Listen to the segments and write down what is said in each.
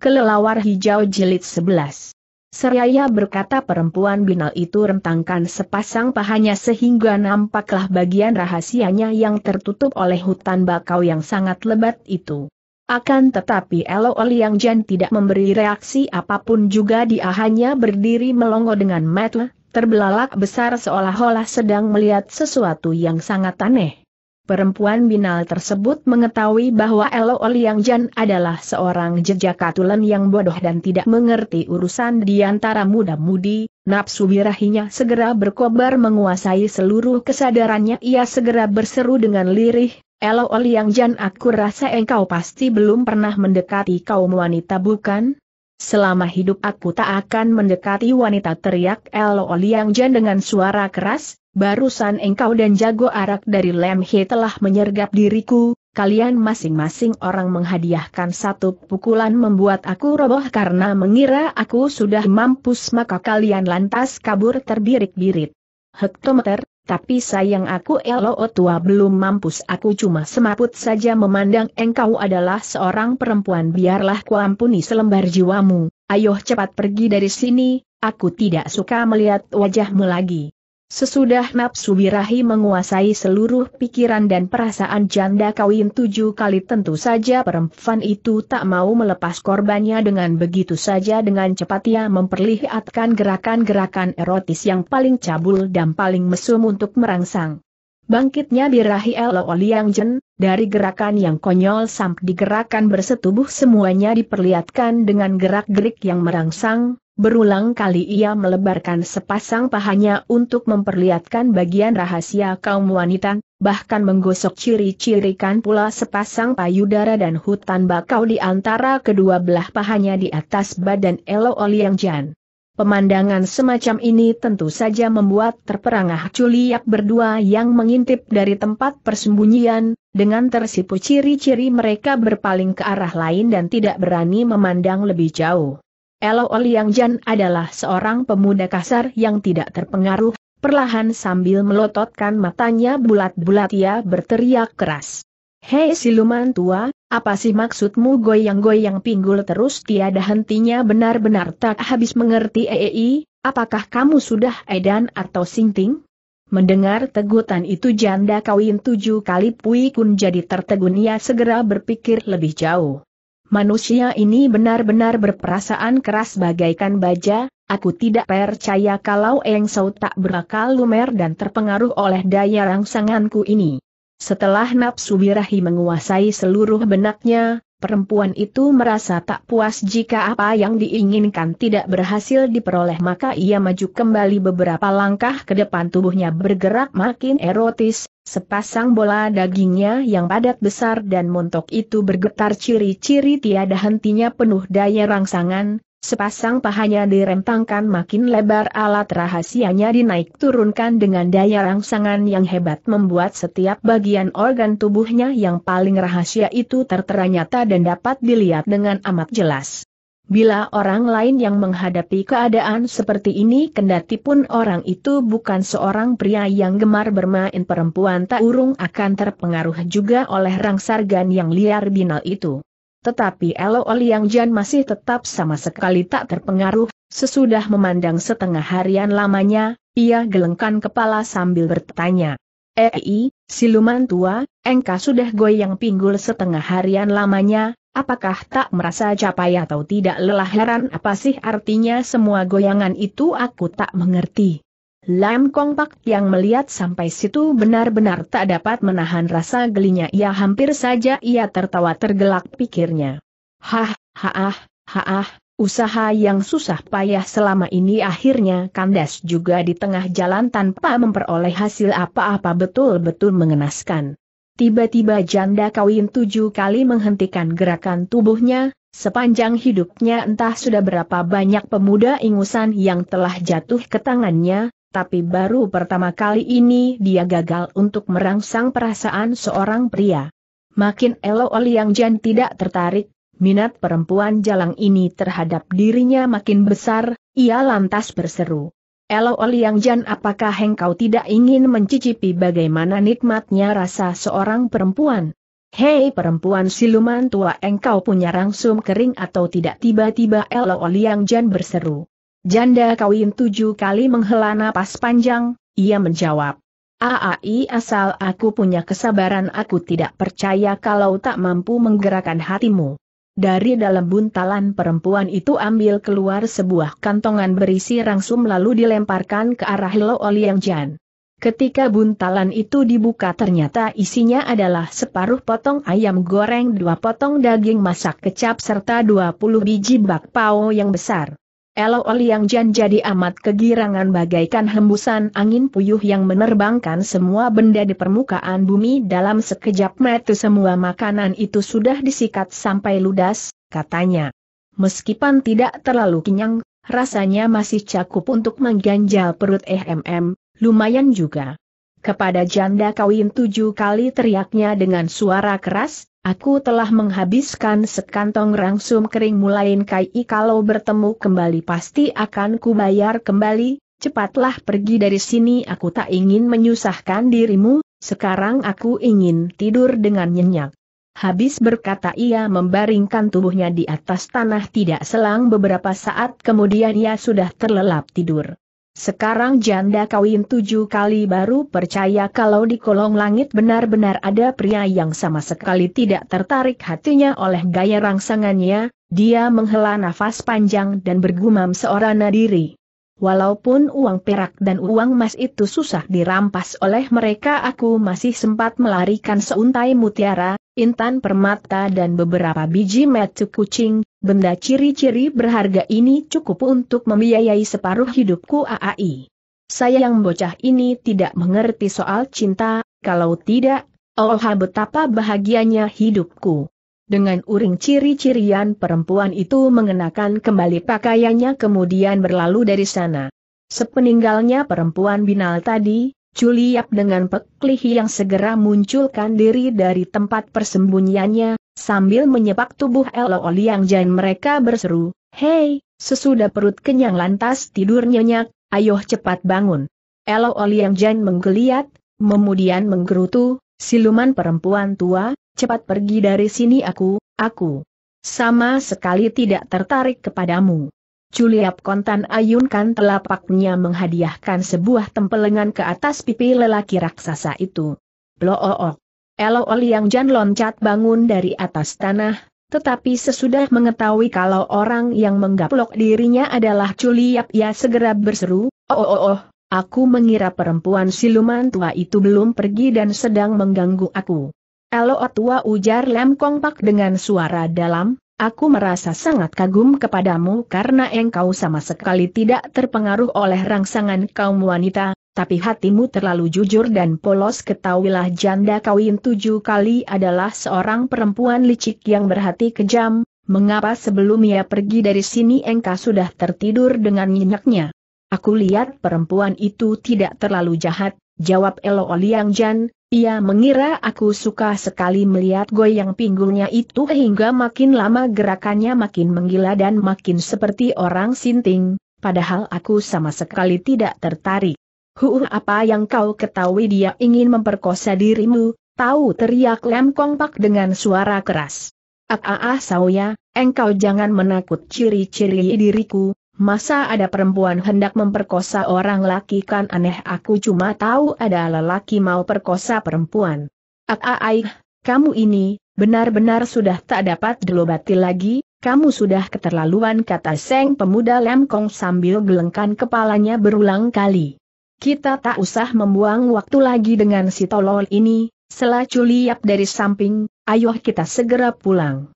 Kelelawar Hijau Jilid 11. Seraya berkata perempuan binal itu rentangkan sepasang pahanya sehingga nampaklah bagian rahasianya yang tertutup oleh hutan bakau yang sangat lebat itu. Akan tetapi Elo oliang Jan tidak memberi reaksi apapun juga dia hanya berdiri melongo dengan mata, terbelalak besar seolah-olah sedang melihat sesuatu yang sangat aneh. Perempuan binal tersebut mengetahui bahwa Elo Oliang Jan adalah seorang jejak tulen yang bodoh dan tidak mengerti urusan di antara muda-mudi, nafsu birahinya segera berkobar menguasai seluruh kesadarannya ia segera berseru dengan lirih, Elo Oliang Jan aku rasa engkau pasti belum pernah mendekati kaum wanita bukan? Selama hidup aku tak akan mendekati wanita teriak Elo Liang Jan dengan suara keras, barusan engkau dan jago arak dari Lem He telah menyergap diriku, kalian masing-masing orang menghadiahkan satu pukulan membuat aku roboh karena mengira aku sudah mampus maka kalian lantas kabur terbirik-birit. Hektometer, tapi sayang aku elo tua belum mampus aku cuma semaput saja memandang engkau adalah seorang perempuan biarlah kuampuni selembar jiwamu, ayo cepat pergi dari sini, aku tidak suka melihat wajahmu lagi. Sesudah nafsu birahi menguasai seluruh pikiran dan perasaan janda kawin tujuh kali tentu saja perempuan itu tak mau melepas korbannya dengan begitu saja dengan cepat ia memperlihatkan gerakan-gerakan erotis yang paling cabul dan paling mesum untuk merangsang. Bangkitnya birahi Elo Liang Jen, dari gerakan yang konyol sampai di gerakan bersetubuh semuanya diperlihatkan dengan gerak-gerik yang merangsang, Berulang kali ia melebarkan sepasang pahanya untuk memperlihatkan bagian rahasia kaum wanita, bahkan menggosok ciri-cirikan pula sepasang payudara dan hutan bakau di antara kedua belah pahanya di atas badan Elo Oliang Jan. Pemandangan semacam ini tentu saja membuat terperangah culiak berdua yang mengintip dari tempat persembunyian, dengan tersipu ciri-ciri mereka berpaling ke arah lain dan tidak berani memandang lebih jauh. Elo Oliang Jan adalah seorang pemuda kasar yang tidak terpengaruh, perlahan sambil melototkan matanya bulat-bulat ia berteriak keras. Hei siluman tua, apa sih maksudmu goyang-goyang pinggul terus tiada hentinya benar-benar tak habis mengerti EEI, eh, eh, apakah kamu sudah edan atau sinting? Mendengar tegutan itu janda kawin tujuh kali Pui Kun jadi tertegun ia segera berpikir lebih jauh. Manusia ini benar-benar berperasaan keras bagaikan baja, aku tidak percaya kalau Eng tak berakal lumer dan terpengaruh oleh daya rangsanganku ini. Setelah nafsu birahi menguasai seluruh benaknya, perempuan itu merasa tak puas jika apa yang diinginkan tidak berhasil diperoleh maka ia maju kembali beberapa langkah ke depan tubuhnya bergerak makin erotis, sepasang bola dagingnya yang padat besar dan montok itu bergetar ciri-ciri tiada hentinya penuh daya rangsangan, Sepasang pahanya dirempangkan makin lebar alat rahasianya dinaik turunkan dengan daya rangsangan yang hebat membuat setiap bagian organ tubuhnya yang paling rahasia itu tertera nyata dan dapat dilihat dengan amat jelas. Bila orang lain yang menghadapi keadaan seperti ini kendati pun orang itu bukan seorang pria yang gemar bermain perempuan tak urung akan terpengaruh juga oleh rangsargan yang liar binal itu. Tetapi Elo Yang Jan masih tetap sama sekali tak terpengaruh, sesudah memandang setengah harian lamanya, ia gelengkan kepala sambil bertanya. Ei, eh, siluman tua, engkau sudah goyang pinggul setengah harian lamanya, apakah tak merasa capai atau tidak lelah heran apa sih artinya semua goyangan itu aku tak mengerti. Lam Kong Pak yang melihat sampai situ benar-benar tak dapat menahan rasa gelinya ia hampir saja ia tertawa tergelak pikirnya. Hah, haah, haah, usaha yang susah payah selama ini akhirnya kandas juga di tengah jalan tanpa memperoleh hasil apa-apa betul-betul mengenaskan. Tiba-tiba janda kawin tujuh kali menghentikan gerakan tubuhnya, Sepanjang hidupnya entah sudah berapa banyak pemuda ingusan yang telah jatuh ke tangannya, tapi baru pertama kali ini dia gagal untuk merangsang perasaan seorang pria. Makin Elo Oliang Jan tidak tertarik, minat perempuan jalang ini terhadap dirinya makin besar, ia lantas berseru. Elo Oliang Jan apakah engkau tidak ingin mencicipi bagaimana nikmatnya rasa seorang perempuan? Hei perempuan siluman tua engkau punya rangsum kering atau tidak tiba-tiba Elo Oliang Jan berseru. Janda kawin tujuh kali menghela napas panjang, ia menjawab. Aai asal aku punya kesabaran aku tidak percaya kalau tak mampu menggerakkan hatimu. Dari dalam buntalan perempuan itu ambil keluar sebuah kantongan berisi rangsum lalu dilemparkan ke arah Lo Oliang Jan. Ketika buntalan itu dibuka ternyata isinya adalah separuh potong ayam goreng dua potong daging masak kecap serta 20 biji bakpao yang besar. Elo yang Jan jadi amat kegirangan bagaikan hembusan angin puyuh yang menerbangkan semua benda di permukaan bumi dalam sekejap mata semua makanan itu sudah disikat sampai ludas, katanya. Meskipun tidak terlalu kenyang, rasanya masih cakup untuk mengganjal perut EMM, lumayan juga. Kepada janda kawin tujuh kali teriaknya dengan suara keras, aku telah menghabiskan sekantong rangsum kering mulain kai kalau bertemu kembali pasti akan kubayar kembali, cepatlah pergi dari sini aku tak ingin menyusahkan dirimu, sekarang aku ingin tidur dengan nyenyak. Habis berkata ia membaringkan tubuhnya di atas tanah tidak selang beberapa saat kemudian ia sudah terlelap tidur. Sekarang janda kawin tujuh kali baru percaya kalau di kolong langit benar-benar ada pria yang sama sekali tidak tertarik hatinya oleh gaya rangsangannya, dia menghela nafas panjang dan bergumam seorang nadiri. Walaupun uang perak dan uang emas itu susah dirampas oleh mereka aku masih sempat melarikan seuntai mutiara, intan permata dan beberapa biji metu kucing, Benda ciri-ciri berharga ini cukup untuk membiayai separuh hidupku AAI. Saya yang bocah ini tidak mengerti soal cinta, kalau tidak, oh betapa bahagianya hidupku. Dengan uring ciri-cirian perempuan itu mengenakan kembali pakaiannya kemudian berlalu dari sana. Sepeninggalnya perempuan binal tadi, Culiap dengan peklihi yang segera munculkan diri dari tempat persembunyiannya, sambil menyepak tubuh Elo Liang Jan mereka berseru, Hei, sesudah perut kenyang lantas tidur nyenyak, ayo cepat bangun. Elo Liang Jan menggeliat, kemudian menggerutu, siluman perempuan tua, cepat pergi dari sini aku, aku sama sekali tidak tertarik kepadamu. Juliap kontan ayunkan telapaknya menghadiahkan sebuah tempelengan ke atas pipi lelaki raksasa itu. Blook. Elo yang Jan loncat bangun dari atas tanah, tetapi sesudah mengetahui kalau orang yang menggaplok dirinya adalah Juliap ia segera berseru, oh oh oh, oh aku mengira perempuan siluman tua itu belum pergi dan sedang mengganggu aku. Elo tua ujar Lem Pak dengan suara dalam, Aku merasa sangat kagum kepadamu karena engkau sama sekali tidak terpengaruh oleh rangsangan kaum wanita, tapi hatimu terlalu jujur dan polos ketahuilah janda kawin tujuh kali adalah seorang perempuan licik yang berhati kejam, mengapa sebelum ia pergi dari sini engkau sudah tertidur dengan nyenyaknya? Aku lihat perempuan itu tidak terlalu jahat, jawab Elo Liang Jan, ia mengira aku suka sekali melihat goyang pinggulnya itu hingga makin lama gerakannya makin menggila dan makin seperti orang sinting, padahal aku sama sekali tidak tertarik. Huuh apa yang kau ketahui dia ingin memperkosa dirimu, tahu teriak Lem Kongpak dengan suara keras. Ah ah, ah Sauya, engkau jangan menakut ciri-ciri diriku, Masa ada perempuan hendak memperkosa orang laki kan aneh aku cuma tahu ada lelaki mau perkosa perempuan. Aaih, ah, ah, kamu ini, benar-benar sudah tak dapat dilobati lagi, kamu sudah keterlaluan kata Seng pemuda Lemkong sambil gelengkan kepalanya berulang kali. Kita tak usah membuang waktu lagi dengan si tolol ini, selaculiap dari samping, ayo kita segera pulang.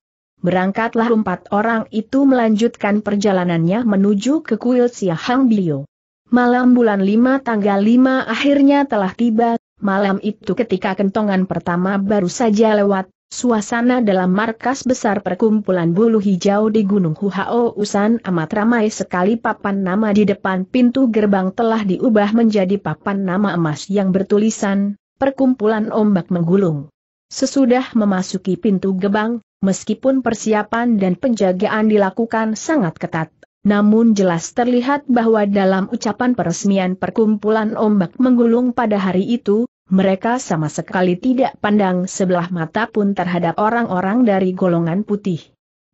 Berangkatlah empat orang itu melanjutkan perjalanannya menuju ke kuil Siahang Bio. Malam bulan 5 tanggal 5 akhirnya telah tiba, malam itu ketika kentongan pertama baru saja lewat, suasana dalam markas besar perkumpulan bulu hijau di Gunung Huhao Usan amat ramai sekali papan nama di depan pintu gerbang telah diubah menjadi papan nama emas yang bertulisan, perkumpulan ombak menggulung. Sesudah memasuki pintu gerbang meskipun persiapan dan penjagaan dilakukan sangat ketat. Namun jelas terlihat bahwa dalam ucapan peresmian perkumpulan ombak menggulung pada hari itu, mereka sama sekali tidak pandang sebelah mata pun terhadap orang-orang dari golongan putih.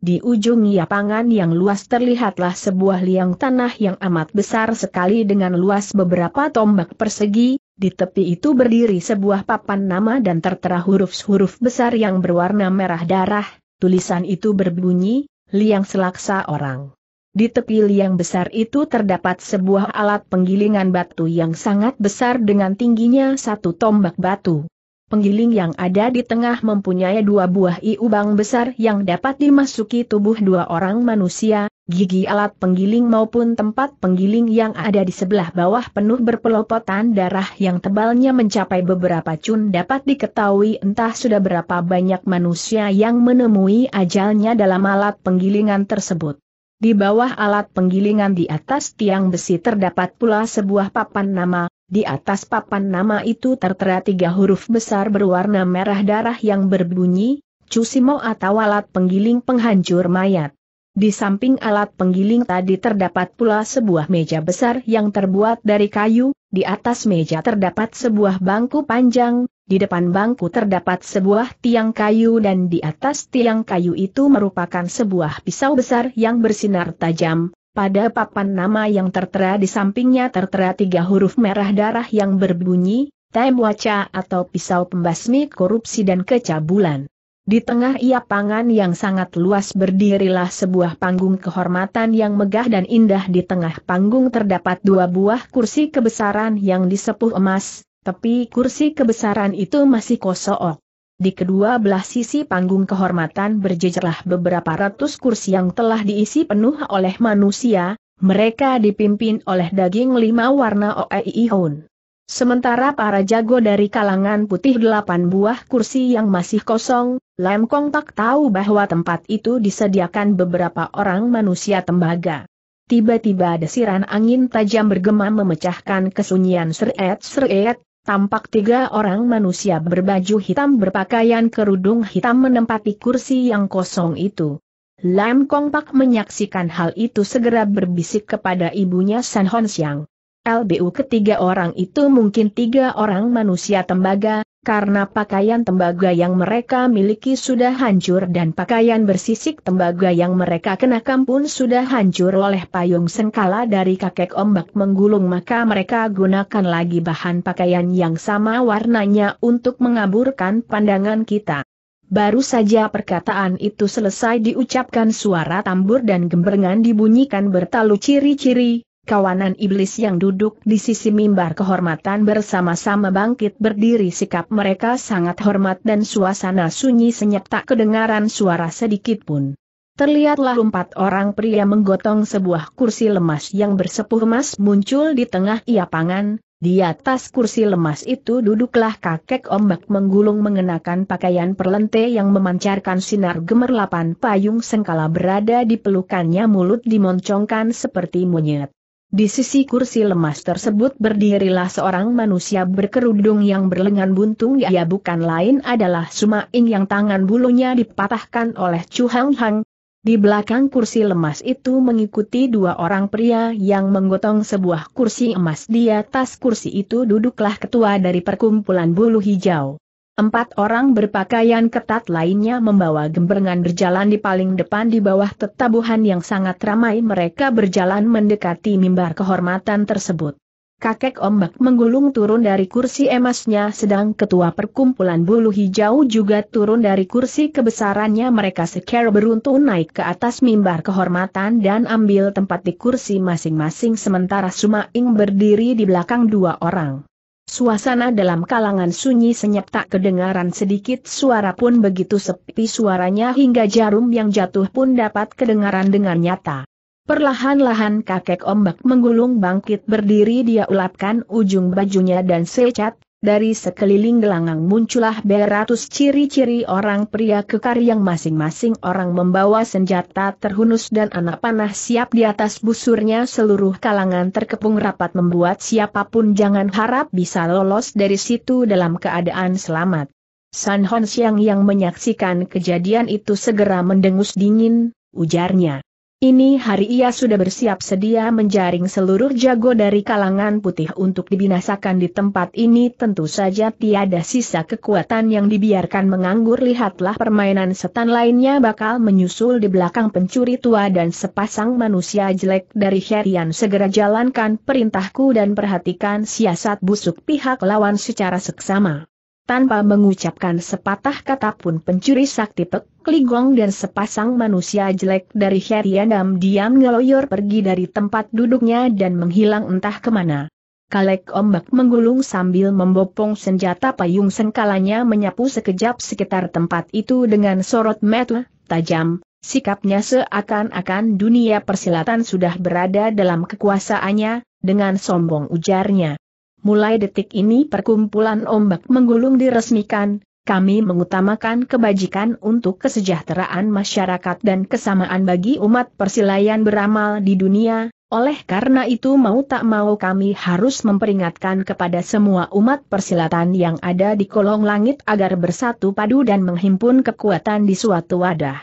Di ujung lapangan yang luas terlihatlah sebuah liang tanah yang amat besar sekali dengan luas beberapa tombak persegi, di tepi itu berdiri sebuah papan nama dan tertera huruf-huruf besar yang berwarna merah darah, tulisan itu berbunyi, liang selaksa orang. Di tepi liang besar itu terdapat sebuah alat penggilingan batu yang sangat besar dengan tingginya satu tombak batu. Penggiling yang ada di tengah mempunyai dua buah iubang besar yang dapat dimasuki tubuh dua orang manusia, gigi alat penggiling maupun tempat penggiling yang ada di sebelah bawah penuh berpelopotan darah yang tebalnya mencapai beberapa cun dapat diketahui entah sudah berapa banyak manusia yang menemui ajalnya dalam alat penggilingan tersebut. Di bawah alat penggilingan di atas tiang besi terdapat pula sebuah papan nama, di atas papan nama itu tertera tiga huruf besar berwarna merah darah yang berbunyi, Cusimo atau alat penggiling penghancur mayat. Di samping alat penggiling tadi terdapat pula sebuah meja besar yang terbuat dari kayu, di atas meja terdapat sebuah bangku panjang, di depan bangku terdapat sebuah tiang kayu dan di atas tiang kayu itu merupakan sebuah pisau besar yang bersinar tajam. Pada papan nama yang tertera di sampingnya tertera tiga huruf merah darah yang berbunyi, Tem Waca atau pisau pembasmi korupsi dan kecabulan. Di tengah ia pangan yang sangat luas berdirilah sebuah panggung kehormatan yang megah dan indah di tengah panggung terdapat dua buah kursi kebesaran yang disepuh emas, tapi kursi kebesaran itu masih kosong. Di kedua belah sisi panggung kehormatan berjejerlah beberapa ratus kursi yang telah diisi penuh oleh manusia, mereka dipimpin oleh daging lima warna Oeihun. Sementara para jago dari kalangan putih delapan buah kursi yang masih kosong, Lam Kong tak tahu bahwa tempat itu disediakan beberapa orang manusia tembaga. Tiba-tiba desiran angin tajam bergema memecahkan kesunyian seret-seret, tampak tiga orang manusia berbaju hitam berpakaian kerudung hitam menempati kursi yang kosong itu. Lam Kong Pak menyaksikan hal itu segera berbisik kepada ibunya San Hon Siang. LBU ketiga orang itu mungkin tiga orang manusia tembaga, karena pakaian tembaga yang mereka miliki sudah hancur dan pakaian bersisik tembaga yang mereka kenakan pun sudah hancur oleh payung sengkala dari kakek ombak menggulung maka mereka gunakan lagi bahan pakaian yang sama warnanya untuk mengaburkan pandangan kita. Baru saja perkataan itu selesai diucapkan suara tambur dan gemberengan dibunyikan bertalu ciri-ciri, kawanan iblis yang duduk di sisi mimbar kehormatan bersama-sama bangkit berdiri sikap mereka sangat hormat dan suasana sunyi senyap tak kedengaran suara sedikit pun. Terlihatlah empat orang pria menggotong sebuah kursi lemas yang bersepuh emas muncul di tengah iapangan, di atas kursi lemas itu duduklah kakek ombak menggulung mengenakan pakaian perlente yang memancarkan sinar gemerlapan payung sengkala berada di pelukannya mulut dimoncongkan seperti monyet. Di sisi kursi lemas tersebut berdirilah seorang manusia berkerudung yang berlengan buntung ia bukan lain adalah Sumaing yang tangan bulunya dipatahkan oleh Chu Hang Hang. Di belakang kursi lemas itu mengikuti dua orang pria yang menggotong sebuah kursi emas di atas kursi itu duduklah ketua dari perkumpulan bulu hijau. Empat orang berpakaian ketat lainnya membawa gembrengan berjalan di paling depan di bawah tetabuhan yang sangat ramai mereka berjalan mendekati mimbar kehormatan tersebut. Kakek ombak menggulung turun dari kursi emasnya sedang ketua perkumpulan bulu hijau juga turun dari kursi kebesarannya mereka secara beruntung naik ke atas mimbar kehormatan dan ambil tempat di kursi masing-masing sementara Sumaing berdiri di belakang dua orang. Suasana dalam kalangan sunyi senyap tak kedengaran sedikit suara pun begitu sepi suaranya hingga jarum yang jatuh pun dapat kedengaran dengan nyata. Perlahan-lahan kakek ombak menggulung bangkit berdiri dia ulapkan ujung bajunya dan secat, dari sekeliling gelanggang muncullah beratus ciri-ciri orang pria kekar yang masing-masing orang membawa senjata terhunus dan anak panah siap di atas busurnya seluruh kalangan terkepung rapat membuat siapapun jangan harap bisa lolos dari situ dalam keadaan selamat. San Hon Siang yang menyaksikan kejadian itu segera mendengus dingin, ujarnya. Ini hari ia sudah bersiap sedia menjaring seluruh jago dari kalangan putih untuk dibinasakan di tempat ini tentu saja tiada sisa kekuatan yang dibiarkan menganggur lihatlah permainan setan lainnya bakal menyusul di belakang pencuri tua dan sepasang manusia jelek dari Herian segera jalankan perintahku dan perhatikan siasat busuk pihak lawan secara seksama. Tanpa mengucapkan sepatah kata pun pencuri sakti Pek Kligong dan sepasang manusia jelek dari Heriandam diam ngeloyor pergi dari tempat duduknya dan menghilang entah kemana. Kalek ombak menggulung sambil membopong senjata payung sengkalanya menyapu sekejap sekitar tempat itu dengan sorot mata tajam, sikapnya seakan-akan dunia persilatan sudah berada dalam kekuasaannya, dengan sombong ujarnya mulai detik ini perkumpulan ombak menggulung diresmikan, kami mengutamakan kebajikan untuk kesejahteraan masyarakat dan kesamaan bagi umat persilayan beramal di dunia, oleh karena itu mau tak mau kami harus memperingatkan kepada semua umat persilatan yang ada di kolong langit agar bersatu padu dan menghimpun kekuatan di suatu wadah.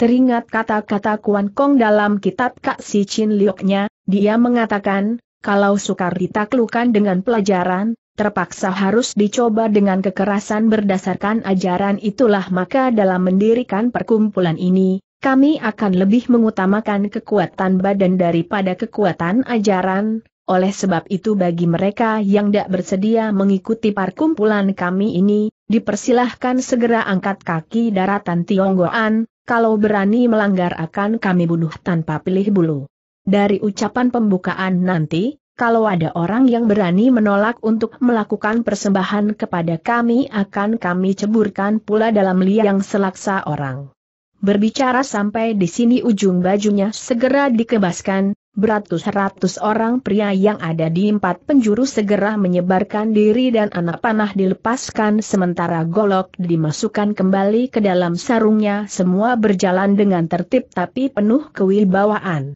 Teringat kata-kata Kuan Kong dalam kitab Kak Si Chin Lioknya, dia mengatakan, kalau sukar ditaklukan dengan pelajaran, terpaksa harus dicoba dengan kekerasan berdasarkan ajaran itulah maka dalam mendirikan perkumpulan ini, kami akan lebih mengutamakan kekuatan badan daripada kekuatan ajaran, oleh sebab itu bagi mereka yang tidak bersedia mengikuti perkumpulan kami ini, dipersilahkan segera angkat kaki daratan Tionggoan, kalau berani melanggar akan kami bunuh tanpa pilih bulu. Dari ucapan pembukaan nanti, kalau ada orang yang berani menolak untuk melakukan persembahan kepada kami akan kami ceburkan pula dalam liang selaksa orang. Berbicara sampai di sini ujung bajunya segera dikebaskan, beratus-ratus orang pria yang ada di empat penjuru segera menyebarkan diri dan anak panah dilepaskan sementara golok dimasukkan kembali ke dalam sarungnya semua berjalan dengan tertib tapi penuh kewibawaan.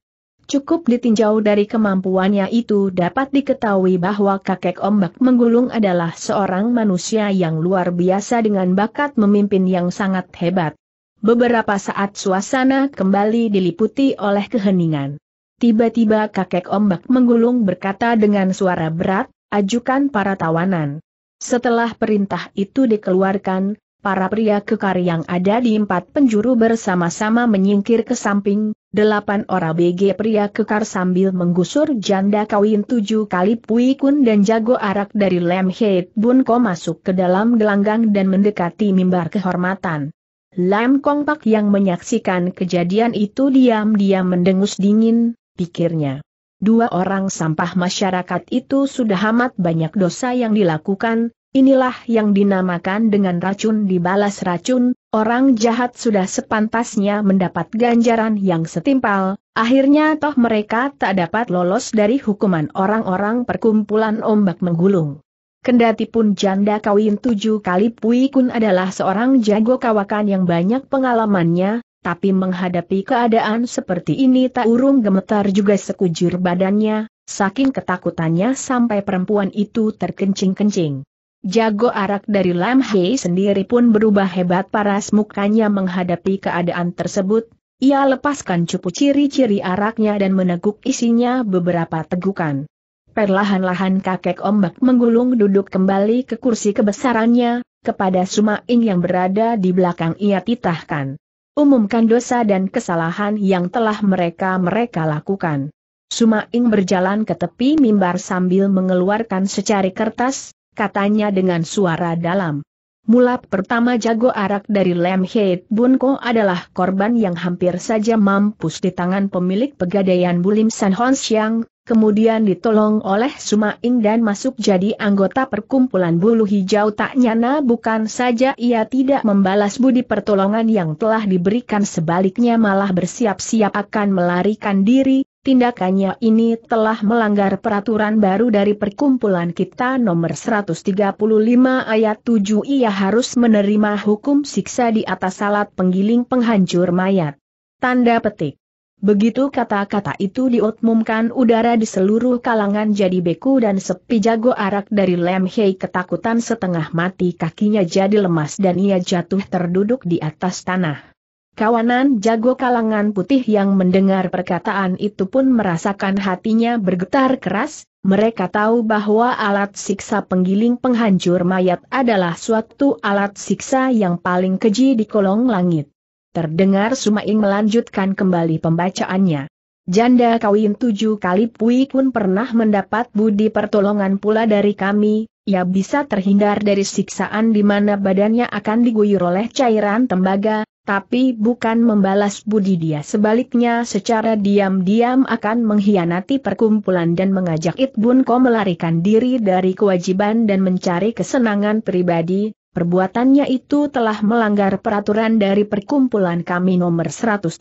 Cukup ditinjau dari kemampuannya itu dapat diketahui bahwa kakek ombak menggulung adalah seorang manusia yang luar biasa dengan bakat memimpin yang sangat hebat. Beberapa saat suasana kembali diliputi oleh keheningan. Tiba-tiba kakek ombak menggulung berkata dengan suara berat, ajukan para tawanan. Setelah perintah itu dikeluarkan, para pria kekar yang ada di empat penjuru bersama-sama menyingkir ke samping, delapan orang BG pria kekar sambil menggusur janda kawin tujuh kali Pui Kun dan jago arak dari Lem Heit Bun Ko masuk ke dalam gelanggang dan mendekati mimbar kehormatan. Lam Kong Pak yang menyaksikan kejadian itu diam-diam mendengus dingin, pikirnya. Dua orang sampah masyarakat itu sudah amat banyak dosa yang dilakukan, Inilah yang dinamakan dengan racun dibalas racun, orang jahat sudah sepantasnya mendapat ganjaran yang setimpal, akhirnya toh mereka tak dapat lolos dari hukuman orang-orang perkumpulan ombak menggulung. Kendati pun janda kawin tujuh kali Pui Kun adalah seorang jago kawakan yang banyak pengalamannya, tapi menghadapi keadaan seperti ini tak urung gemetar juga sekujur badannya, saking ketakutannya sampai perempuan itu terkencing-kencing. Jago arak dari Lam Hei sendiri pun berubah hebat paras mukanya menghadapi keadaan tersebut, ia lepaskan cupu ciri-ciri araknya dan meneguk isinya beberapa tegukan. Perlahan-lahan kakek ombak menggulung duduk kembali ke kursi kebesarannya, kepada Suma Ing yang berada di belakang ia titahkan. Umumkan dosa dan kesalahan yang telah mereka-mereka lakukan. Ing berjalan ke tepi mimbar sambil mengeluarkan secari kertas, katanya dengan suara dalam. Mula pertama jago arak dari Lem Heit Bunko adalah korban yang hampir saja mampus di tangan pemilik pegadaian Bulim San Hon kemudian ditolong oleh Suma Ing dan masuk jadi anggota perkumpulan bulu hijau tak nyana bukan saja ia tidak membalas budi pertolongan yang telah diberikan sebaliknya malah bersiap-siap akan melarikan diri, Tindakannya ini telah melanggar peraturan baru dari perkumpulan kita nomor 135 ayat 7 ia harus menerima hukum siksa di atas salat penggiling penghancur mayat. Tanda petik. Begitu kata-kata itu diutmumkan udara di seluruh kalangan jadi beku dan sepi jago arak dari Lem Hei ketakutan setengah mati kakinya jadi lemas dan ia jatuh terduduk di atas tanah. Kawanan jago kalangan putih yang mendengar perkataan itu pun merasakan hatinya bergetar keras, mereka tahu bahwa alat siksa penggiling penghancur mayat adalah suatu alat siksa yang paling keji di kolong langit. Terdengar Sumaing melanjutkan kembali pembacaannya. Janda kawin tujuh kali Pui pun pernah mendapat budi pertolongan pula dari kami, ia bisa terhindar dari siksaan di mana badannya akan diguyur oleh cairan tembaga, tapi bukan membalas budi dia sebaliknya secara diam-diam akan mengkhianati perkumpulan dan mengajak Itbun Ko melarikan diri dari kewajiban dan mencari kesenangan pribadi, perbuatannya itu telah melanggar peraturan dari perkumpulan kami nomor 135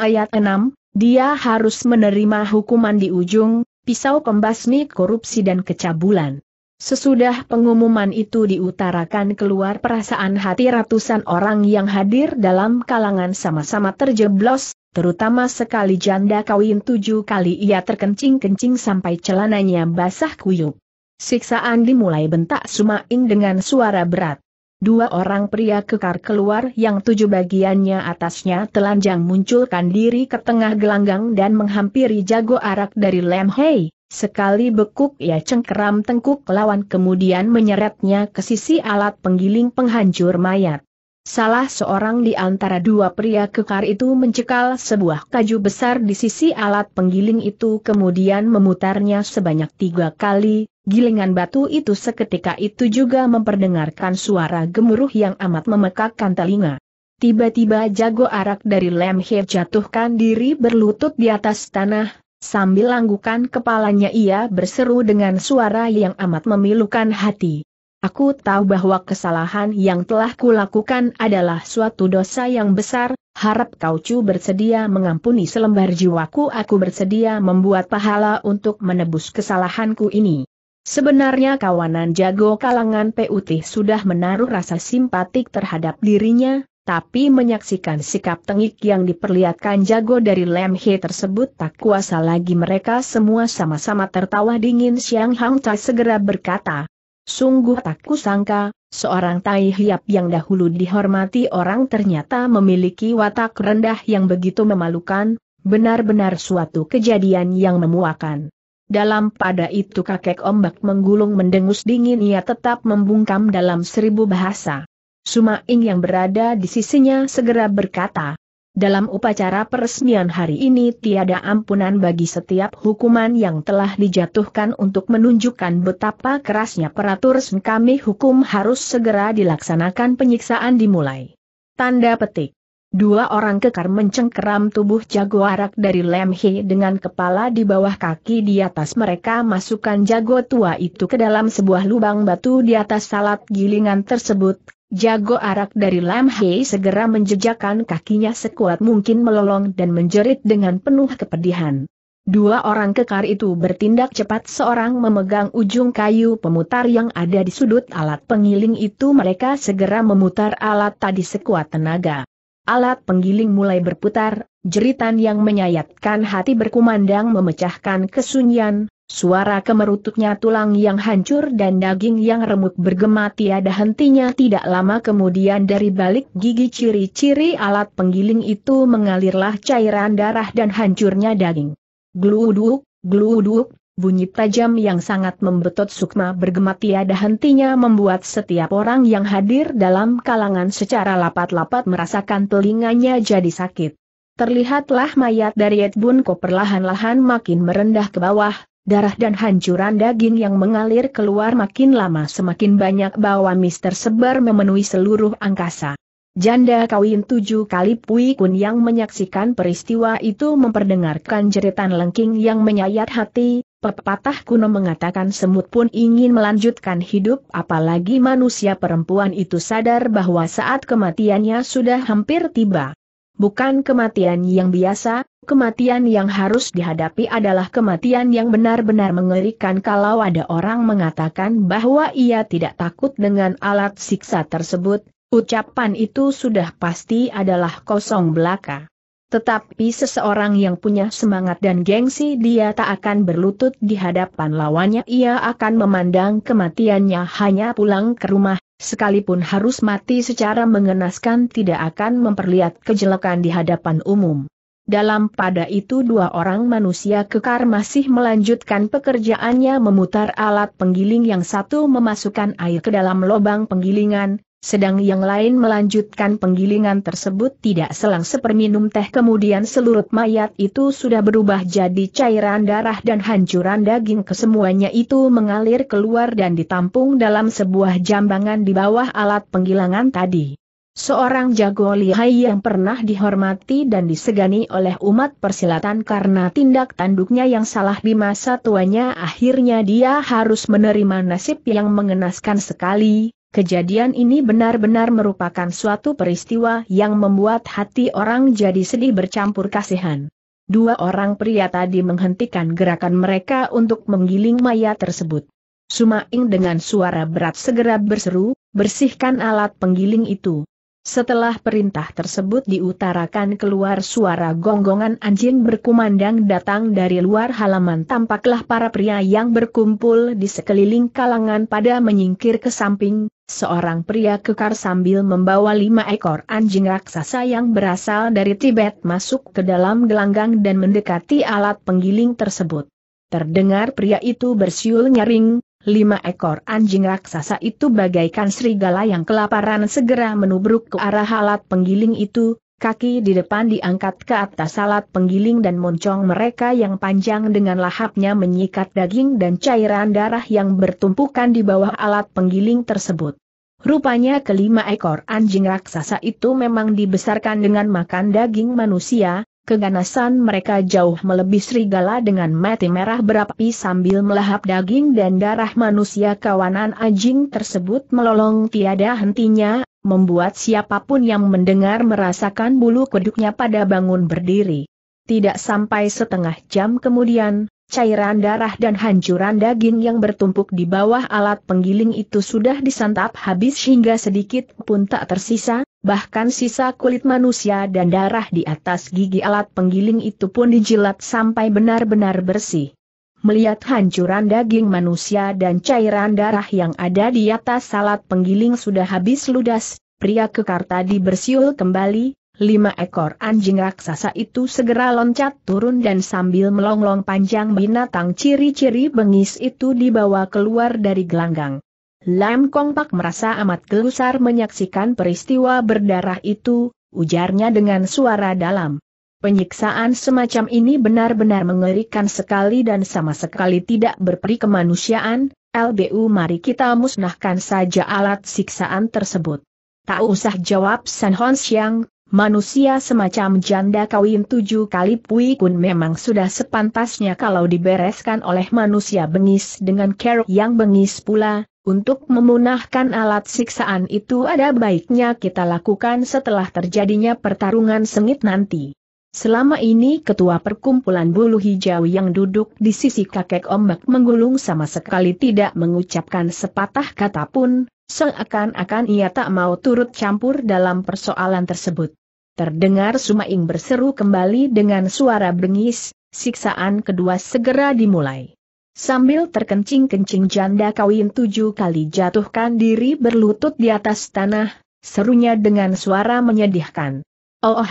ayat 6, dia harus menerima hukuman di ujung, pisau pembasmi korupsi dan kecabulan. Sesudah pengumuman itu diutarakan keluar perasaan hati ratusan orang yang hadir dalam kalangan sama-sama terjeblos, terutama sekali janda kawin tujuh kali ia terkencing-kencing sampai celananya basah kuyup. Siksaan dimulai bentak Sumaing dengan suara berat. Dua orang pria kekar keluar yang tujuh bagiannya atasnya telanjang munculkan diri ke tengah gelanggang dan menghampiri jago arak dari Lem Hei, Sekali bekuk ia cengkeram tengkuk lawan kemudian menyeretnya ke sisi alat penggiling penghancur mayat. Salah seorang di antara dua pria kekar itu mencekal sebuah kaju besar di sisi alat penggiling itu kemudian memutarnya sebanyak tiga kali, gilingan batu itu seketika itu juga memperdengarkan suara gemuruh yang amat memekakkan telinga. Tiba-tiba jago arak dari Lemhe jatuhkan diri berlutut di atas tanah, Sambil anggukan kepalanya ia berseru dengan suara yang amat memilukan hati. Aku tahu bahwa kesalahan yang telah kulakukan adalah suatu dosa yang besar, harap kau cu bersedia mengampuni selembar jiwaku aku bersedia membuat pahala untuk menebus kesalahanku ini. Sebenarnya kawanan jago kalangan Putih sudah menaruh rasa simpatik terhadap dirinya, tapi menyaksikan sikap tengik yang diperlihatkan jago dari Lam He tersebut tak kuasa lagi mereka semua sama-sama tertawa dingin Siang Hang Tai segera berkata, Sungguh tak kusangka, seorang Tai Hiap yang dahulu dihormati orang ternyata memiliki watak rendah yang begitu memalukan, benar-benar suatu kejadian yang memuakan. Dalam pada itu kakek ombak menggulung mendengus dingin ia tetap membungkam dalam seribu bahasa. Sumaing yang berada di sisinya segera berkata, dalam upacara peresmian hari ini tiada ampunan bagi setiap hukuman yang telah dijatuhkan untuk menunjukkan betapa kerasnya peraturan kami hukum harus segera dilaksanakan penyiksaan dimulai. Tanda petik. Dua orang kekar mencengkeram tubuh jago arak dari lemhe dengan kepala di bawah kaki di atas mereka masukkan jago tua itu ke dalam sebuah lubang batu di atas salat gilingan tersebut, Jago arak dari Lam Hei segera menjejakkan kakinya sekuat mungkin melolong dan menjerit dengan penuh kepedihan. Dua orang kekar itu bertindak cepat seorang memegang ujung kayu pemutar yang ada di sudut alat penggiling itu mereka segera memutar alat tadi sekuat tenaga. Alat penggiling mulai berputar, jeritan yang menyayatkan hati berkumandang memecahkan kesunyian, Suara kemerututnya tulang yang hancur dan daging yang remuk bergema tiada hentinya tidak lama kemudian dari balik gigi ciri-ciri alat penggiling itu mengalirlah cairan darah dan hancurnya daging. Gluduk, gluduk, bunyi tajam yang sangat membetot sukma bergema tiada hentinya membuat setiap orang yang hadir dalam kalangan secara lapat-lapat merasakan telinganya jadi sakit. Terlihatlah mayat dari Edbunko perlahan-lahan makin merendah ke bawah, Darah dan hancuran daging yang mengalir keluar makin lama semakin banyak mis tersebar memenuhi seluruh angkasa. Janda kawin tujuh kali Pui Kun yang menyaksikan peristiwa itu memperdengarkan jeritan lengking yang menyayat hati, pepatah kuno mengatakan semut pun ingin melanjutkan hidup apalagi manusia perempuan itu sadar bahwa saat kematiannya sudah hampir tiba. Bukan kematian yang biasa, kematian yang harus dihadapi adalah kematian yang benar-benar mengerikan kalau ada orang mengatakan bahwa ia tidak takut dengan alat siksa tersebut, ucapan itu sudah pasti adalah kosong belaka. Tetapi seseorang yang punya semangat dan gengsi dia tak akan berlutut di hadapan lawannya ia akan memandang kematiannya hanya pulang ke rumah, sekalipun harus mati secara mengenaskan tidak akan memperlihat kejelekan di hadapan umum. Dalam pada itu dua orang manusia kekar masih melanjutkan pekerjaannya memutar alat penggiling yang satu memasukkan air ke dalam lubang penggilingan, sedang yang lain melanjutkan penggilingan tersebut tidak selang seperminum teh kemudian seluruh mayat itu sudah berubah jadi cairan darah dan hancuran daging kesemuanya itu mengalir keluar dan ditampung dalam sebuah jambangan di bawah alat penggilangan tadi. Seorang jago lihai yang pernah dihormati dan disegani oleh umat persilatan karena tindak tanduknya yang salah di masa tuanya akhirnya dia harus menerima nasib yang mengenaskan sekali, Kejadian ini benar-benar merupakan suatu peristiwa yang membuat hati orang jadi sedih bercampur kasihan. Dua orang pria tadi menghentikan gerakan mereka untuk menggiling mayat tersebut. Sumaing dengan suara berat segera berseru, bersihkan alat penggiling itu. Setelah perintah tersebut diutarakan keluar suara gonggongan anjing berkumandang datang dari luar halaman tampaklah para pria yang berkumpul di sekeliling kalangan pada menyingkir ke samping, seorang pria kekar sambil membawa lima ekor anjing raksasa yang berasal dari Tibet masuk ke dalam gelanggang dan mendekati alat penggiling tersebut. Terdengar pria itu bersiul nyaring, lima ekor anjing raksasa itu bagaikan serigala yang kelaparan segera menubruk ke arah alat penggiling itu, kaki di depan diangkat ke atas alat penggiling dan moncong mereka yang panjang dengan lahapnya menyikat daging dan cairan darah yang bertumpukan di bawah alat penggiling tersebut. Rupanya kelima ekor anjing raksasa itu memang dibesarkan dengan makan daging manusia, Keganasan mereka jauh melebihi serigala dengan mati merah berapi sambil melahap daging dan darah manusia kawanan anjing tersebut melolong tiada hentinya, membuat siapapun yang mendengar merasakan bulu kuduknya pada bangun berdiri. Tidak sampai setengah jam kemudian, cairan darah dan hancuran daging yang bertumpuk di bawah alat penggiling itu sudah disantap habis hingga sedikit pun tak tersisa, bahkan sisa kulit manusia dan darah di atas gigi alat penggiling itu pun dijilat sampai benar-benar bersih. Melihat hancuran daging manusia dan cairan darah yang ada di atas salat penggiling sudah habis ludas, pria kekar tadi bersiul kembali, lima ekor anjing raksasa itu segera loncat turun dan sambil melonglong panjang binatang ciri-ciri bengis itu dibawa keluar dari gelanggang. Lam Kong Pak merasa amat gelusar menyaksikan peristiwa berdarah itu, ujarnya dengan suara dalam. Penyiksaan semacam ini benar-benar mengerikan sekali dan sama sekali tidak berperi kemanusiaan, LBU mari kita musnahkan saja alat siksaan tersebut. Tak usah jawab San Hon Xiang, manusia semacam janda kawin tujuh kali Pui Kun memang sudah sepantasnya kalau dibereskan oleh manusia bengis dengan keruk yang bengis pula, untuk memunahkan alat siksaan itu ada baiknya kita lakukan setelah terjadinya pertarungan sengit nanti. Selama ini ketua perkumpulan bulu hijau yang duduk di sisi kakek ombak menggulung sama sekali tidak mengucapkan sepatah kata pun, seakan-akan ia tak mau turut campur dalam persoalan tersebut. Terdengar Sumaing berseru kembali dengan suara bengis, siksaan kedua segera dimulai. Sambil terkencing-kencing janda kawin tujuh kali jatuhkan diri berlutut di atas tanah, serunya dengan suara menyedihkan. Oh,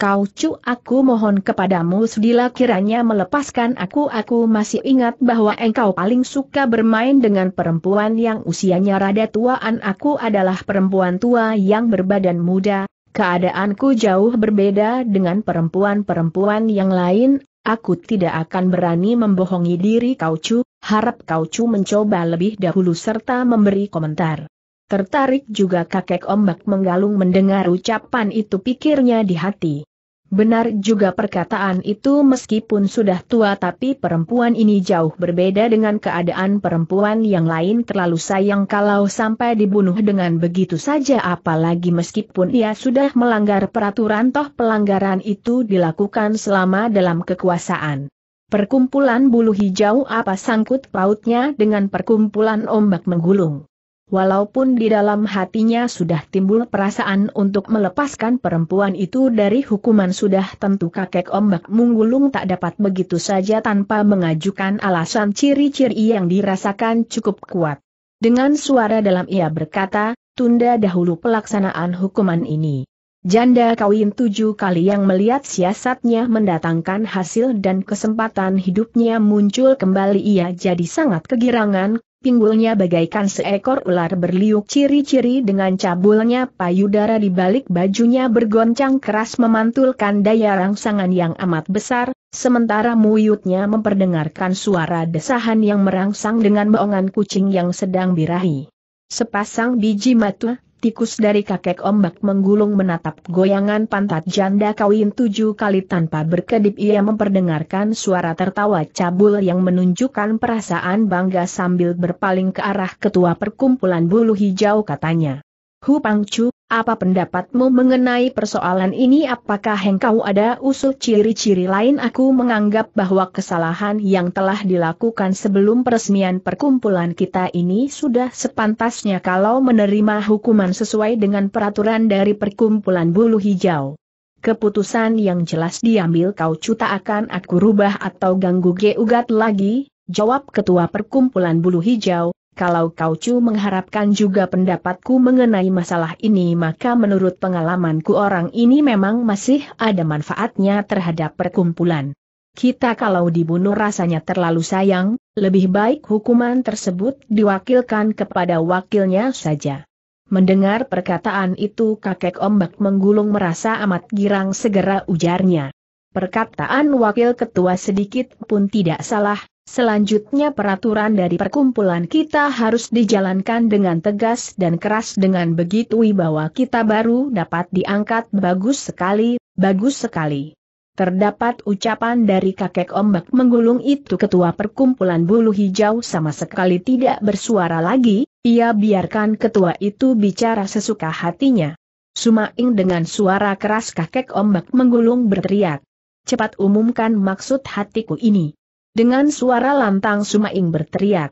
kau cu aku mohon kepadamu sedila kiranya melepaskan aku aku masih ingat bahwa engkau paling suka bermain dengan perempuan yang usianya rada tuaan aku adalah perempuan tua yang berbadan muda, keadaanku jauh berbeda dengan perempuan-perempuan yang lain, Aku tidak akan berani membohongi diri kau cu, harap kau cu mencoba lebih dahulu serta memberi komentar. Tertarik juga kakek ombak menggalung mendengar ucapan itu pikirnya di hati. Benar juga perkataan itu meskipun sudah tua tapi perempuan ini jauh berbeda dengan keadaan perempuan yang lain terlalu sayang kalau sampai dibunuh dengan begitu saja apalagi meskipun ia sudah melanggar peraturan toh pelanggaran itu dilakukan selama dalam kekuasaan. Perkumpulan bulu hijau apa sangkut pautnya dengan perkumpulan ombak menggulung? walaupun di dalam hatinya sudah timbul perasaan untuk melepaskan perempuan itu dari hukuman sudah tentu kakek ombak munggulung tak dapat begitu saja tanpa mengajukan alasan ciri-ciri yang dirasakan cukup kuat. Dengan suara dalam ia berkata, tunda dahulu pelaksanaan hukuman ini. Janda kawin tujuh kali yang melihat siasatnya mendatangkan hasil dan kesempatan hidupnya muncul kembali ia jadi sangat kegirangan, pinggulnya bagaikan seekor ular berliuk ciri-ciri dengan cabulnya payudara di balik bajunya bergoncang keras memantulkan daya rangsangan yang amat besar, sementara muyutnya memperdengarkan suara desahan yang merangsang dengan beongan kucing yang sedang birahi. Sepasang biji mata, tikus dari kakek ombak menggulung menatap goyangan pantat janda kawin tujuh kali tanpa berkedip ia memperdengarkan suara tertawa cabul yang menunjukkan perasaan bangga sambil berpaling ke arah ketua perkumpulan bulu hijau katanya. Hu Pangcu, apa pendapatmu mengenai persoalan ini apakah engkau ada usul ciri-ciri lain aku menganggap bahwa kesalahan yang telah dilakukan sebelum peresmian perkumpulan kita ini sudah sepantasnya kalau menerima hukuman sesuai dengan peraturan dari perkumpulan bulu hijau. Keputusan yang jelas diambil kau cuta akan aku rubah atau ganggu geugat lagi, jawab ketua perkumpulan bulu hijau, kalau kau cu mengharapkan juga pendapatku mengenai masalah ini maka menurut pengalamanku orang ini memang masih ada manfaatnya terhadap perkumpulan. Kita kalau dibunuh rasanya terlalu sayang, lebih baik hukuman tersebut diwakilkan kepada wakilnya saja. Mendengar perkataan itu kakek ombak menggulung merasa amat girang segera ujarnya. Perkataan wakil ketua sedikit pun tidak salah, Selanjutnya peraturan dari perkumpulan kita harus dijalankan dengan tegas dan keras dengan begitu wibawa kita baru dapat diangkat bagus sekali, bagus sekali. Terdapat ucapan dari kakek ombak menggulung itu ketua perkumpulan bulu hijau sama sekali tidak bersuara lagi, ia biarkan ketua itu bicara sesuka hatinya. Sumaing dengan suara keras kakek ombak menggulung berteriak. Cepat umumkan maksud hatiku ini. Dengan suara lantang Sumaing berteriak.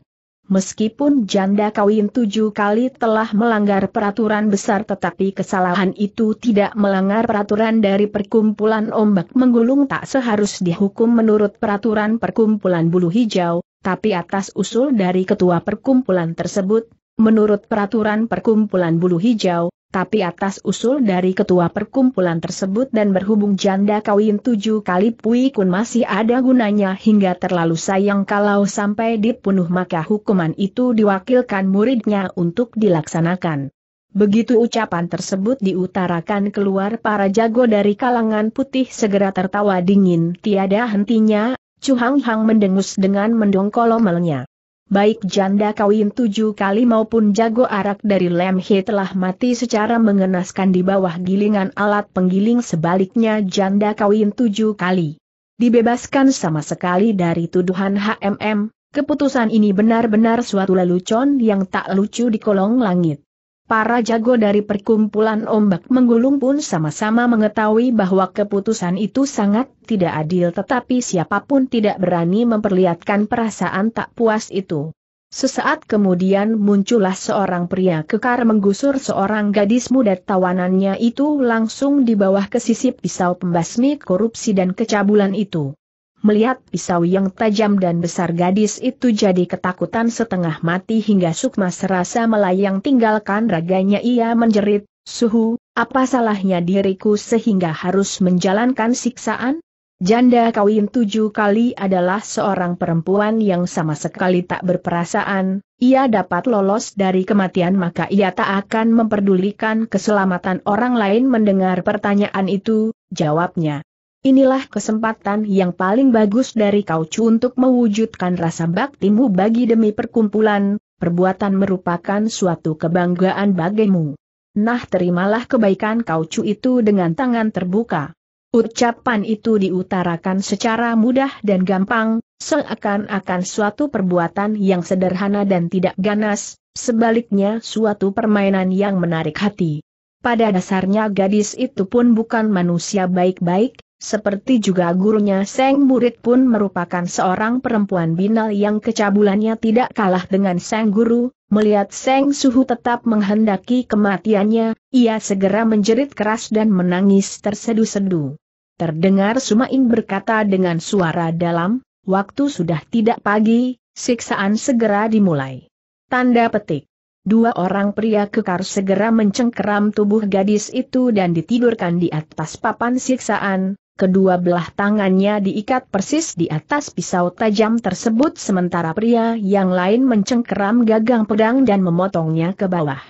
Meskipun janda kawin tujuh kali telah melanggar peraturan besar tetapi kesalahan itu tidak melanggar peraturan dari perkumpulan ombak menggulung tak seharus dihukum menurut peraturan perkumpulan bulu hijau, tapi atas usul dari ketua perkumpulan tersebut, menurut peraturan perkumpulan bulu hijau, tapi atas usul dari ketua perkumpulan tersebut dan berhubung janda kawin tujuh kali Pui Kun masih ada gunanya hingga terlalu sayang kalau sampai dipunuh maka hukuman itu diwakilkan muridnya untuk dilaksanakan. Begitu ucapan tersebut diutarakan keluar para jago dari kalangan putih segera tertawa dingin tiada hentinya, Chu Hang Hang mendengus dengan mendongkol omelnya baik janda kawin tujuh kali maupun jago arak dari Lemhe telah mati secara mengenaskan di bawah gilingan alat penggiling sebaliknya janda kawin tujuh kali. Dibebaskan sama sekali dari tuduhan HMM, keputusan ini benar-benar suatu lelucon yang tak lucu di kolong langit. Para jago dari perkumpulan ombak menggulung pun sama-sama mengetahui bahwa keputusan itu sangat tidak adil tetapi siapapun tidak berani memperlihatkan perasaan tak puas itu. Sesaat kemudian muncullah seorang pria kekar menggusur seorang gadis muda tawanannya itu langsung di bawah ke sisip pisau pembasmi korupsi dan kecabulan itu. Melihat pisau yang tajam dan besar gadis itu jadi ketakutan setengah mati hingga Sukma serasa melayang tinggalkan raganya ia menjerit, Suhu, apa salahnya diriku sehingga harus menjalankan siksaan? Janda kawin tujuh kali adalah seorang perempuan yang sama sekali tak berperasaan, ia dapat lolos dari kematian maka ia tak akan memperdulikan keselamatan orang lain mendengar pertanyaan itu, jawabnya. Inilah kesempatan yang paling bagus dari kau untuk mewujudkan rasa baktimu bagi demi perkumpulan, perbuatan merupakan suatu kebanggaan bagimu. Nah terimalah kebaikan kau itu dengan tangan terbuka. Ucapan itu diutarakan secara mudah dan gampang, seakan-akan suatu perbuatan yang sederhana dan tidak ganas, sebaliknya suatu permainan yang menarik hati. Pada dasarnya gadis itu pun bukan manusia baik-baik, seperti juga gurunya Seng murid pun merupakan seorang perempuan binal yang kecabulannya tidak kalah dengan Seng Guru, melihat Seng Suhu tetap menghendaki kematiannya, ia segera menjerit keras dan menangis tersedu-sedu. Terdengar Sumaing berkata dengan suara dalam, waktu sudah tidak pagi, siksaan segera dimulai. Tanda petik. Dua orang pria kekar segera mencengkeram tubuh gadis itu dan ditidurkan di atas papan siksaan, Kedua belah tangannya diikat persis di atas pisau tajam tersebut sementara pria yang lain mencengkeram gagang pedang dan memotongnya ke bawah.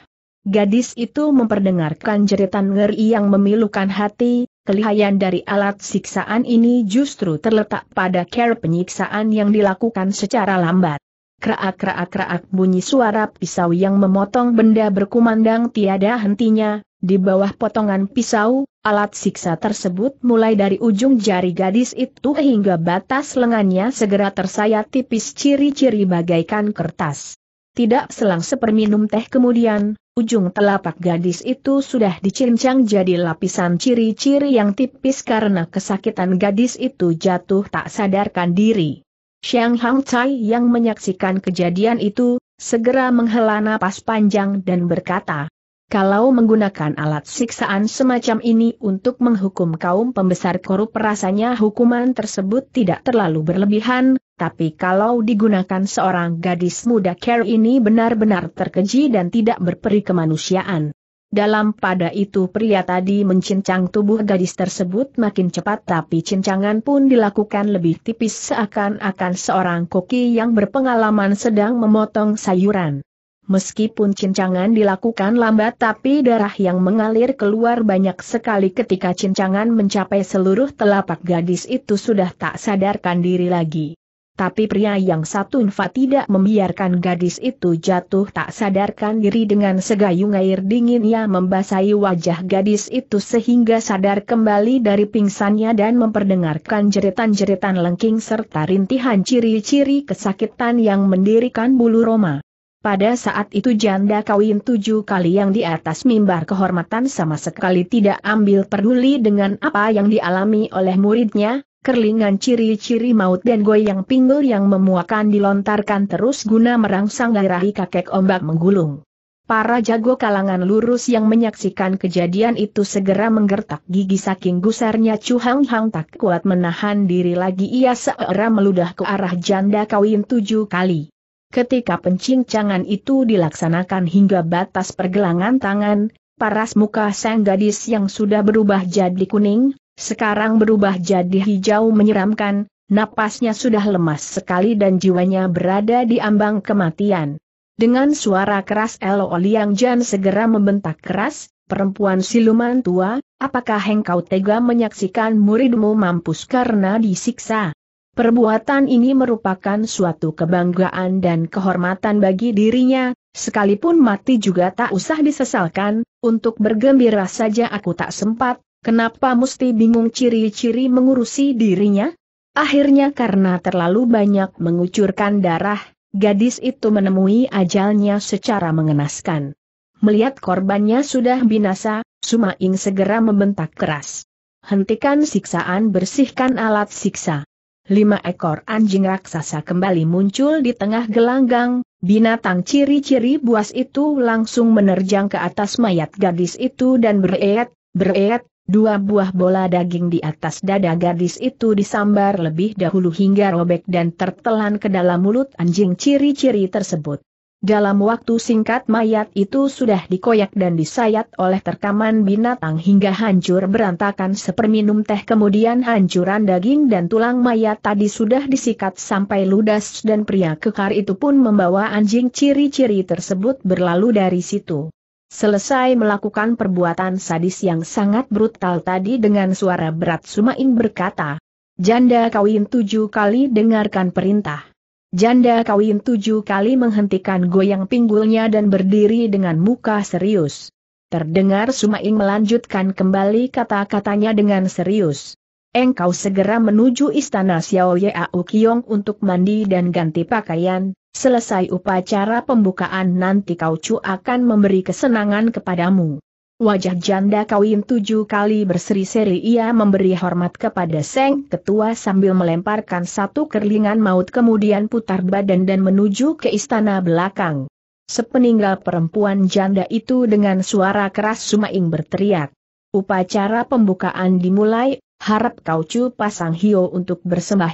Gadis itu memperdengarkan jeritan ngeri yang memilukan hati, kelihayan dari alat siksaan ini justru terletak pada care penyiksaan yang dilakukan secara lambat. Kraak-kraak-kraak bunyi suara pisau yang memotong benda berkumandang tiada hentinya, di bawah potongan pisau, alat siksa tersebut mulai dari ujung jari gadis itu hingga batas lengannya segera tersayat tipis ciri-ciri bagaikan kertas. Tidak selang seperminum teh kemudian, ujung telapak gadis itu sudah dicincang jadi lapisan ciri-ciri yang tipis karena kesakitan gadis itu jatuh tak sadarkan diri. Xiang Hang Chai yang menyaksikan kejadian itu, segera menghela napas panjang dan berkata, kalau menggunakan alat siksaan semacam ini untuk menghukum kaum pembesar korup rasanya hukuman tersebut tidak terlalu berlebihan, tapi kalau digunakan seorang gadis muda care ini benar-benar terkeji dan tidak berperi kemanusiaan. Dalam pada itu pria tadi mencincang tubuh gadis tersebut makin cepat tapi cincangan pun dilakukan lebih tipis seakan-akan seorang koki yang berpengalaman sedang memotong sayuran. Meskipun cincangan dilakukan lambat tapi darah yang mengalir keluar banyak sekali ketika cincangan mencapai seluruh telapak gadis itu sudah tak sadarkan diri lagi. Tapi pria yang satu infa tidak membiarkan gadis itu jatuh tak sadarkan diri dengan segayung air dingin yang membasahi wajah gadis itu sehingga sadar kembali dari pingsannya dan memperdengarkan jeritan-jeritan lengking serta rintihan ciri-ciri kesakitan yang mendirikan bulu roma. Pada saat itu janda kawin tujuh kali yang di atas mimbar kehormatan sama sekali tidak ambil peduli dengan apa yang dialami oleh muridnya, kerlingan ciri-ciri maut dan goyang pinggul yang memuakan dilontarkan terus guna merangsang gairahi kakek ombak menggulung. Para jago kalangan lurus yang menyaksikan kejadian itu segera menggertak gigi saking gusarnya Chu Hang Hang tak kuat menahan diri lagi ia seorang meludah ke arah janda kawin tujuh kali. Ketika pencincangan itu dilaksanakan hingga batas pergelangan tangan, paras muka sang gadis yang sudah berubah jadi kuning, sekarang berubah jadi hijau menyeramkan, napasnya sudah lemas sekali dan jiwanya berada di ambang kematian. Dengan suara keras Elo Liang Jan segera membentak keras, perempuan siluman tua, apakah engkau tega menyaksikan muridmu mampus karena disiksa? Perbuatan ini merupakan suatu kebanggaan dan kehormatan bagi dirinya, sekalipun mati juga tak usah disesalkan, untuk bergembira saja aku tak sempat, kenapa mesti bingung ciri-ciri mengurusi dirinya? Akhirnya karena terlalu banyak mengucurkan darah, gadis itu menemui ajalnya secara mengenaskan. Melihat korbannya sudah binasa, Sumaing segera membentak keras. Hentikan siksaan bersihkan alat siksa lima ekor anjing raksasa kembali muncul di tengah gelanggang, binatang ciri-ciri buas itu langsung menerjang ke atas mayat gadis itu dan bereet, bereet, dua buah bola daging di atas dada gadis itu disambar lebih dahulu hingga robek dan tertelan ke dalam mulut anjing ciri-ciri tersebut. Dalam waktu singkat mayat itu sudah dikoyak dan disayat oleh terkaman binatang hingga hancur berantakan seperminum teh kemudian hancuran daging dan tulang mayat tadi sudah disikat sampai ludas dan pria kekar itu pun membawa anjing ciri-ciri tersebut berlalu dari situ. Selesai melakukan perbuatan sadis yang sangat brutal tadi dengan suara berat Sumain berkata, Janda kawin tujuh kali dengarkan perintah. Janda kawin tujuh kali menghentikan goyang pinggulnya dan berdiri dengan muka serius. Terdengar Sumaing melanjutkan kembali kata-katanya dengan serius. Engkau segera menuju istana Xiao Au Kiong untuk mandi dan ganti pakaian, selesai upacara pembukaan nanti kau cu akan memberi kesenangan kepadamu. Wajah janda kawin tujuh kali berseri-seri ia memberi hormat kepada Seng Ketua sambil melemparkan satu kerlingan maut kemudian putar badan dan menuju ke istana belakang. Sepeninggal perempuan janda itu dengan suara keras sumaing berteriak. Upacara pembukaan dimulai, harap kau cu pasang hio untuk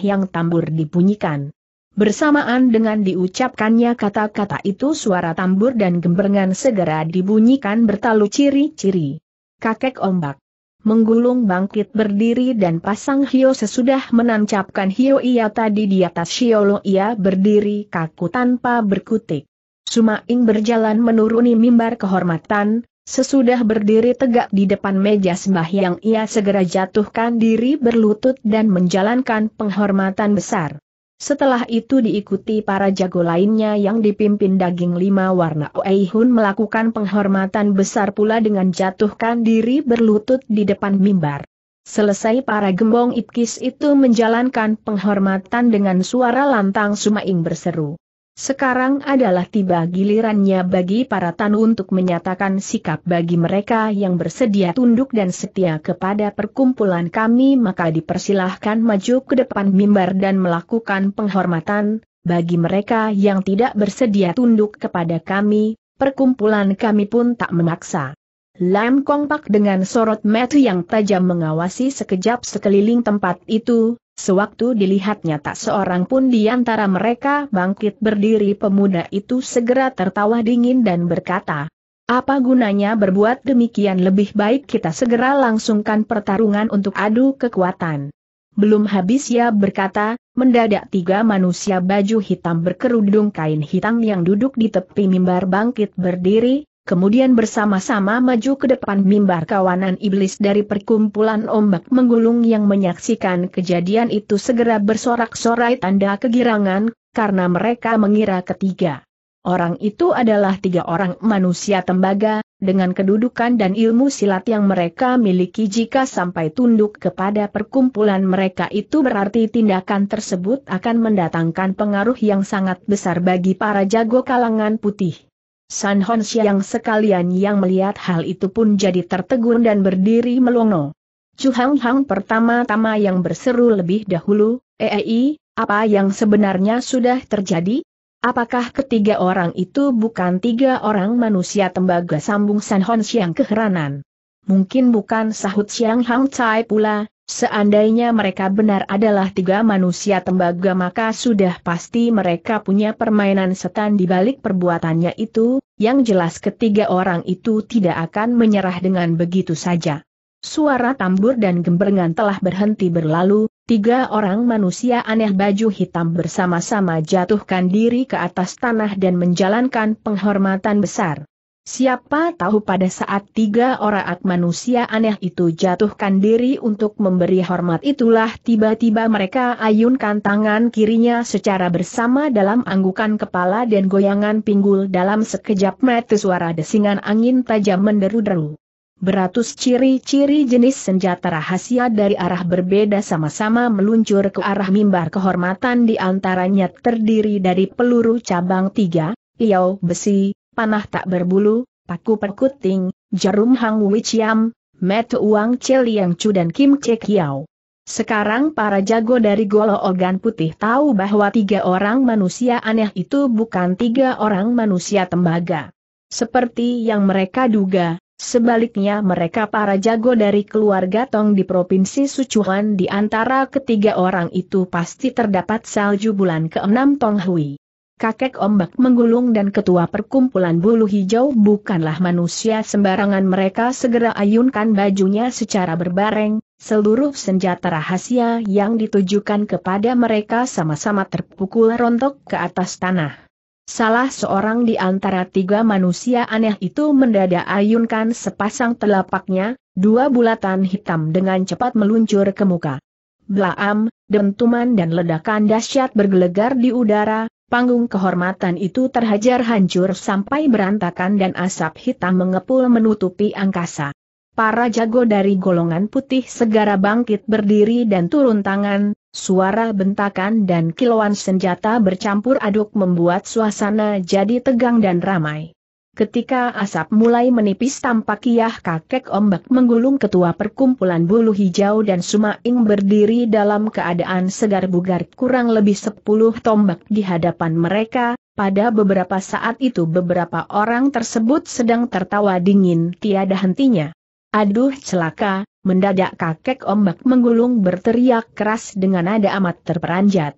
yang tambur dibunyikan. Bersamaan dengan diucapkannya kata-kata itu suara tambur dan gemberengan segera dibunyikan bertalu ciri-ciri. Kakek ombak menggulung bangkit berdiri dan pasang Hio sesudah menancapkan Hio ia tadi di atas siolo ia berdiri kaku tanpa berkutik. Sumaing berjalan menuruni mimbar kehormatan, sesudah berdiri tegak di depan meja sembahyang ia segera jatuhkan diri berlutut dan menjalankan penghormatan besar. Setelah itu diikuti para jago lainnya yang dipimpin daging lima warna Oeihun melakukan penghormatan besar pula dengan jatuhkan diri berlutut di depan mimbar. Selesai para gembong Ipkis itu menjalankan penghormatan dengan suara lantang Sumaing berseru. Sekarang adalah tiba gilirannya bagi para tanu untuk menyatakan sikap bagi mereka yang bersedia tunduk dan setia kepada perkumpulan kami maka dipersilahkan maju ke depan mimbar dan melakukan penghormatan, bagi mereka yang tidak bersedia tunduk kepada kami, perkumpulan kami pun tak memaksa. Lam Pak dengan sorot metu yang tajam mengawasi sekejap sekeliling tempat itu, Sewaktu dilihatnya tak seorang pun di antara mereka bangkit berdiri pemuda itu segera tertawa dingin dan berkata, apa gunanya berbuat demikian lebih baik kita segera langsungkan pertarungan untuk adu kekuatan. Belum habis ia berkata, mendadak tiga manusia baju hitam berkerudung kain hitam yang duduk di tepi mimbar bangkit berdiri, kemudian bersama-sama maju ke depan mimbar kawanan iblis dari perkumpulan ombak menggulung yang menyaksikan kejadian itu segera bersorak-sorai tanda kegirangan, karena mereka mengira ketiga. Orang itu adalah tiga orang manusia tembaga, dengan kedudukan dan ilmu silat yang mereka miliki jika sampai tunduk kepada perkumpulan mereka itu berarti tindakan tersebut akan mendatangkan pengaruh yang sangat besar bagi para jago kalangan putih. San Hon Siang sekalian yang melihat hal itu pun jadi tertegun dan berdiri melongo. Chu Hang Hang pertama-tama yang berseru lebih dahulu, EEI, eh, eh, apa yang sebenarnya sudah terjadi? Apakah ketiga orang itu bukan tiga orang manusia tembaga sambung San Hon Siang keheranan? Mungkin bukan sahut Siang Hang Cai pula, Seandainya mereka benar adalah tiga manusia tembaga maka sudah pasti mereka punya permainan setan di balik perbuatannya itu, yang jelas ketiga orang itu tidak akan menyerah dengan begitu saja. Suara tambur dan gemberengan telah berhenti berlalu, tiga orang manusia aneh baju hitam bersama-sama jatuhkan diri ke atas tanah dan menjalankan penghormatan besar. Siapa tahu pada saat tiga orang manusia aneh itu jatuhkan diri untuk memberi hormat itulah tiba-tiba mereka ayunkan tangan kirinya secara bersama dalam anggukan kepala dan goyangan pinggul dalam sekejap mata suara desingan angin tajam menderu-deru. Beratus ciri-ciri jenis senjata rahasia dari arah berbeda sama-sama meluncur ke arah mimbar kehormatan di antaranya terdiri dari peluru cabang tiga, iau besi, panah tak berbulu, paku perkuting, jarum hang wichiam, metu uang Celiang cu dan Kim Cek Yao. Sekarang para jago dari Golo Ogan Putih tahu bahwa tiga orang manusia aneh itu bukan tiga orang manusia tembaga. Seperti yang mereka duga, sebaliknya mereka para jago dari keluarga Tong di Provinsi Sucuhan di antara ketiga orang itu pasti terdapat salju bulan ke-6 Tong Hui kakek ombak menggulung dan ketua perkumpulan bulu hijau bukanlah manusia sembarangan mereka segera ayunkan bajunya secara berbareng, seluruh senjata rahasia yang ditujukan kepada mereka sama-sama terpukul rontok ke atas tanah. Salah seorang di antara tiga manusia aneh itu mendadak ayunkan sepasang telapaknya, dua bulatan hitam dengan cepat meluncur ke muka. Blaam, dentuman dan ledakan dahsyat bergelegar di udara, panggung kehormatan itu terhajar hancur sampai berantakan dan asap hitam mengepul menutupi angkasa. Para jago dari golongan putih segera bangkit berdiri dan turun tangan, suara bentakan dan kilauan senjata bercampur aduk membuat suasana jadi tegang dan ramai. Ketika asap mulai menipis tampak kiah kakek ombak menggulung ketua perkumpulan bulu hijau dan suma ing berdiri dalam keadaan segar bugar kurang lebih sepuluh tombak di hadapan mereka, pada beberapa saat itu beberapa orang tersebut sedang tertawa dingin tiada hentinya. Aduh celaka, mendadak kakek ombak menggulung berteriak keras dengan nada amat terperanjat.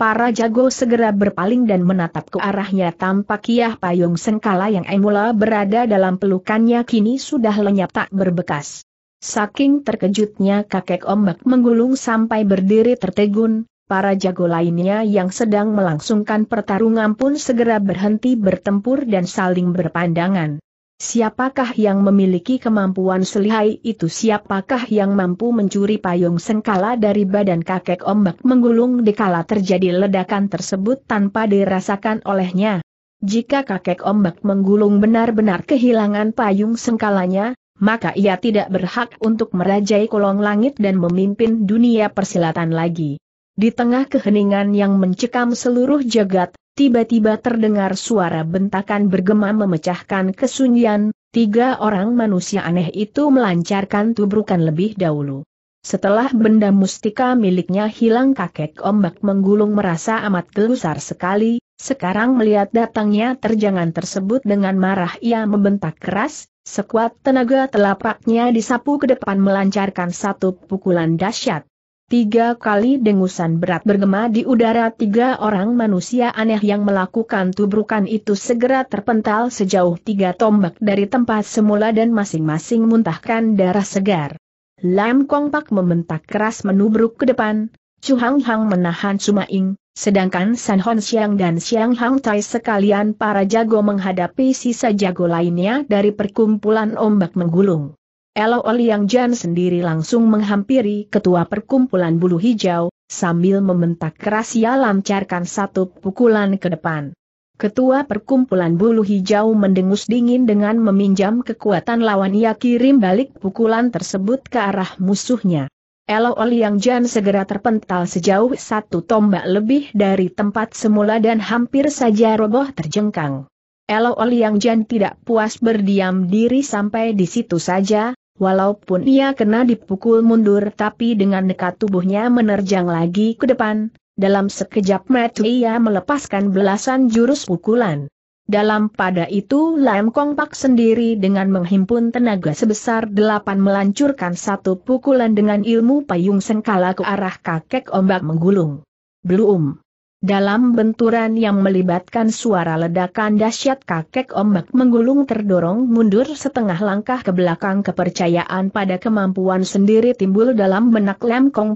Para jago segera berpaling dan menatap ke arahnya tampak Kiah Payung Sengkala yang emula berada dalam pelukannya kini sudah lenyap tak berbekas. Saking terkejutnya kakek ombak menggulung sampai berdiri tertegun, para jago lainnya yang sedang melangsungkan pertarungan pun segera berhenti bertempur dan saling berpandangan. Siapakah yang memiliki kemampuan selihai itu siapakah yang mampu mencuri payung sengkala dari badan kakek ombak menggulung dikala terjadi ledakan tersebut tanpa dirasakan olehnya. Jika kakek ombak menggulung benar-benar kehilangan payung sengkalanya, maka ia tidak berhak untuk merajai kolong langit dan memimpin dunia persilatan lagi. Di tengah keheningan yang mencekam seluruh jagat, tiba-tiba terdengar suara bentakan bergema memecahkan kesunyian, tiga orang manusia aneh itu melancarkan tubrukan lebih dahulu. Setelah benda mustika miliknya hilang kakek ombak menggulung merasa amat gelusar sekali, sekarang melihat datangnya terjangan tersebut dengan marah ia membentak keras, sekuat tenaga telapaknya disapu ke depan melancarkan satu pukulan dahsyat. Tiga kali dengusan berat bergema di udara tiga orang manusia aneh yang melakukan tubrukan itu segera terpental sejauh tiga tombak dari tempat semula dan masing-masing muntahkan darah segar. Lam Kong Pak membentak keras menubruk ke depan, Chu Hang Hang menahan Sumaing, sedangkan San Hon Xiang dan Xiang Hang Tai sekalian para jago menghadapi sisa jago lainnya dari perkumpulan ombak menggulung. Elo Liang Jan sendiri langsung menghampiri ketua perkumpulan bulu hijau, sambil membentak keras ia lancarkan satu pukulan ke depan. Ketua perkumpulan bulu hijau mendengus dingin dengan meminjam kekuatan lawan ia kirim balik pukulan tersebut ke arah musuhnya. Elo Liang Jan segera terpental sejauh satu tombak lebih dari tempat semula dan hampir saja roboh terjengkang. Elo Liang Jan tidak puas berdiam diri sampai di situ saja, Walaupun ia kena dipukul mundur tapi dengan dekat tubuhnya menerjang lagi ke depan, dalam sekejap mata ia melepaskan belasan jurus pukulan. Dalam pada itu Lam Kong Pak sendiri dengan menghimpun tenaga sebesar delapan melancurkan satu pukulan dengan ilmu payung sengkala ke arah kakek ombak menggulung. Belum. Dalam benturan yang melibatkan suara ledakan dahsyat kakek ombak menggulung terdorong mundur setengah langkah ke belakang kepercayaan pada kemampuan sendiri timbul dalam benak Lem Kong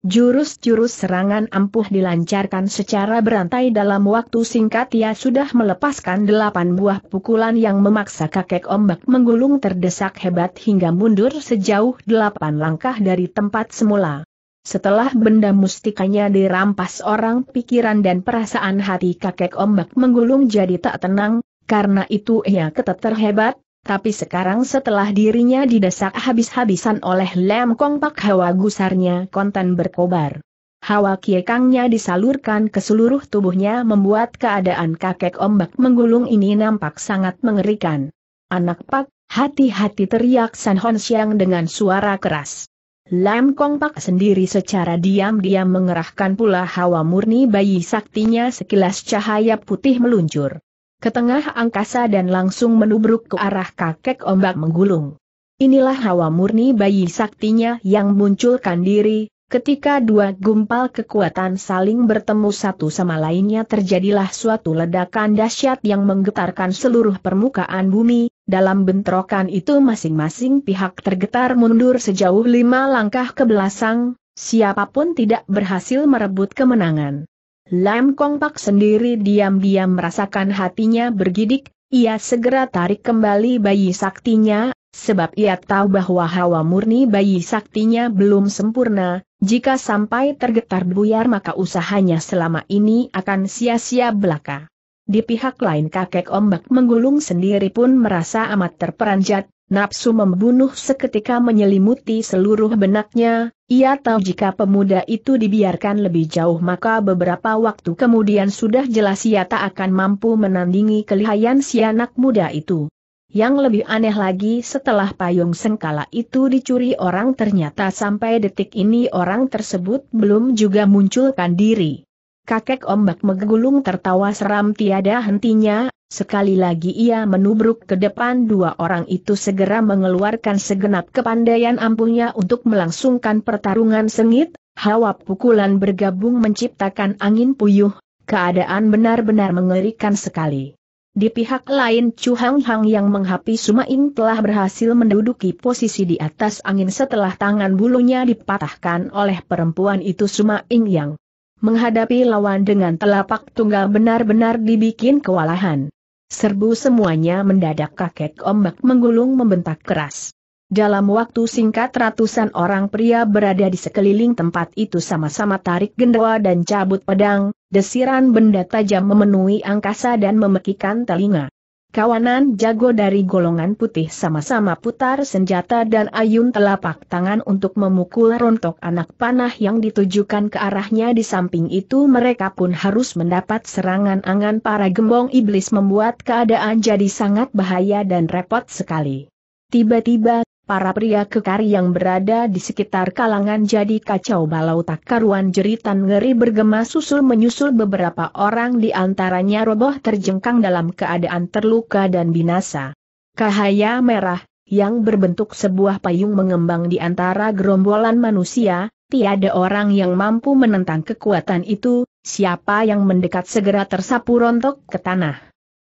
Jurus-jurus serangan ampuh dilancarkan secara berantai dalam waktu singkat ia sudah melepaskan delapan buah pukulan yang memaksa kakek ombak menggulung terdesak hebat hingga mundur sejauh delapan langkah dari tempat semula. Setelah benda mustikanya dirampas orang pikiran dan perasaan hati kakek ombak menggulung jadi tak tenang, karena itu ia keteter terhebat, tapi sekarang setelah dirinya didesak habis-habisan oleh lem kompak hawa gusarnya konten berkobar. Hawa kiekangnya disalurkan ke seluruh tubuhnya membuat keadaan kakek ombak menggulung ini nampak sangat mengerikan. Anak pak, hati-hati teriak San Hon Siang dengan suara keras. Lam Kong Pak sendiri secara diam-diam mengerahkan pula hawa murni bayi saktinya sekilas cahaya putih meluncur. Ke tengah angkasa dan langsung menubruk ke arah kakek ombak menggulung. Inilah hawa murni bayi saktinya yang munculkan diri, Ketika dua gumpal kekuatan saling bertemu satu sama lainnya terjadilah suatu ledakan dahsyat yang menggetarkan seluruh permukaan bumi, dalam bentrokan itu masing-masing pihak tergetar mundur sejauh lima langkah ke belasang. siapapun tidak berhasil merebut kemenangan. Lam Kong Pak sendiri diam-diam merasakan hatinya bergidik, ia segera tarik kembali bayi saktinya, sebab ia tahu bahwa hawa murni bayi saktinya belum sempurna, jika sampai tergetar buyar maka usahanya selama ini akan sia-sia belaka. Di pihak lain kakek ombak menggulung sendiri pun merasa amat terperanjat, Nafsu membunuh seketika menyelimuti seluruh benaknya, ia tahu jika pemuda itu dibiarkan lebih jauh maka beberapa waktu kemudian sudah jelas ia tak akan mampu menandingi kelihayan si anak muda itu. Yang lebih aneh lagi setelah payung sengkala itu dicuri orang ternyata sampai detik ini orang tersebut belum juga munculkan diri. Kakek ombak menggulung tertawa seram tiada hentinya, Sekali lagi ia menubruk ke depan dua orang itu segera mengeluarkan segenap kepandaian ampuhnya untuk melangsungkan pertarungan sengit, hawa pukulan bergabung menciptakan angin puyuh, keadaan benar-benar mengerikan sekali. Di pihak lain Chu Hang Hang yang menghapi Sumaing telah berhasil menduduki posisi di atas angin setelah tangan bulunya dipatahkan oleh perempuan itu Sumaing yang menghadapi lawan dengan telapak tunggal benar-benar dibikin kewalahan. Serbu semuanya mendadak kakek ombak menggulung membentak keras. Dalam waktu singkat ratusan orang pria berada di sekeliling tempat itu sama-sama tarik gendawa dan cabut pedang, desiran benda tajam memenuhi angkasa dan memekikan telinga. Kawanan jago dari golongan putih sama-sama putar senjata dan ayun telapak tangan untuk memukul rontok anak panah yang ditujukan ke arahnya di samping itu mereka pun harus mendapat serangan angan para gembong iblis membuat keadaan jadi sangat bahaya dan repot sekali. Tiba-tiba para pria kekar yang berada di sekitar kalangan jadi kacau balau tak karuan jeritan ngeri bergema susul menyusul beberapa orang di antaranya roboh terjengkang dalam keadaan terluka dan binasa. Kahaya merah, yang berbentuk sebuah payung mengembang di antara gerombolan manusia, tiada orang yang mampu menentang kekuatan itu, siapa yang mendekat segera tersapu rontok ke tanah.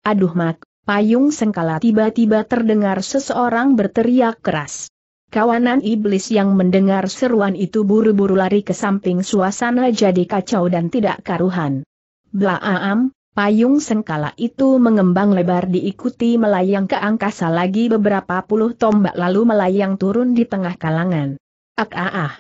Aduh mak, payung sengkala tiba-tiba terdengar seseorang berteriak keras. Kawanan iblis yang mendengar seruan itu buru-buru lari ke samping suasana jadi kacau dan tidak karuhan. Blaam, payung sengkala itu mengembang lebar diikuti melayang ke angkasa lagi beberapa puluh tombak lalu melayang turun di tengah kalangan. Ak ah ah.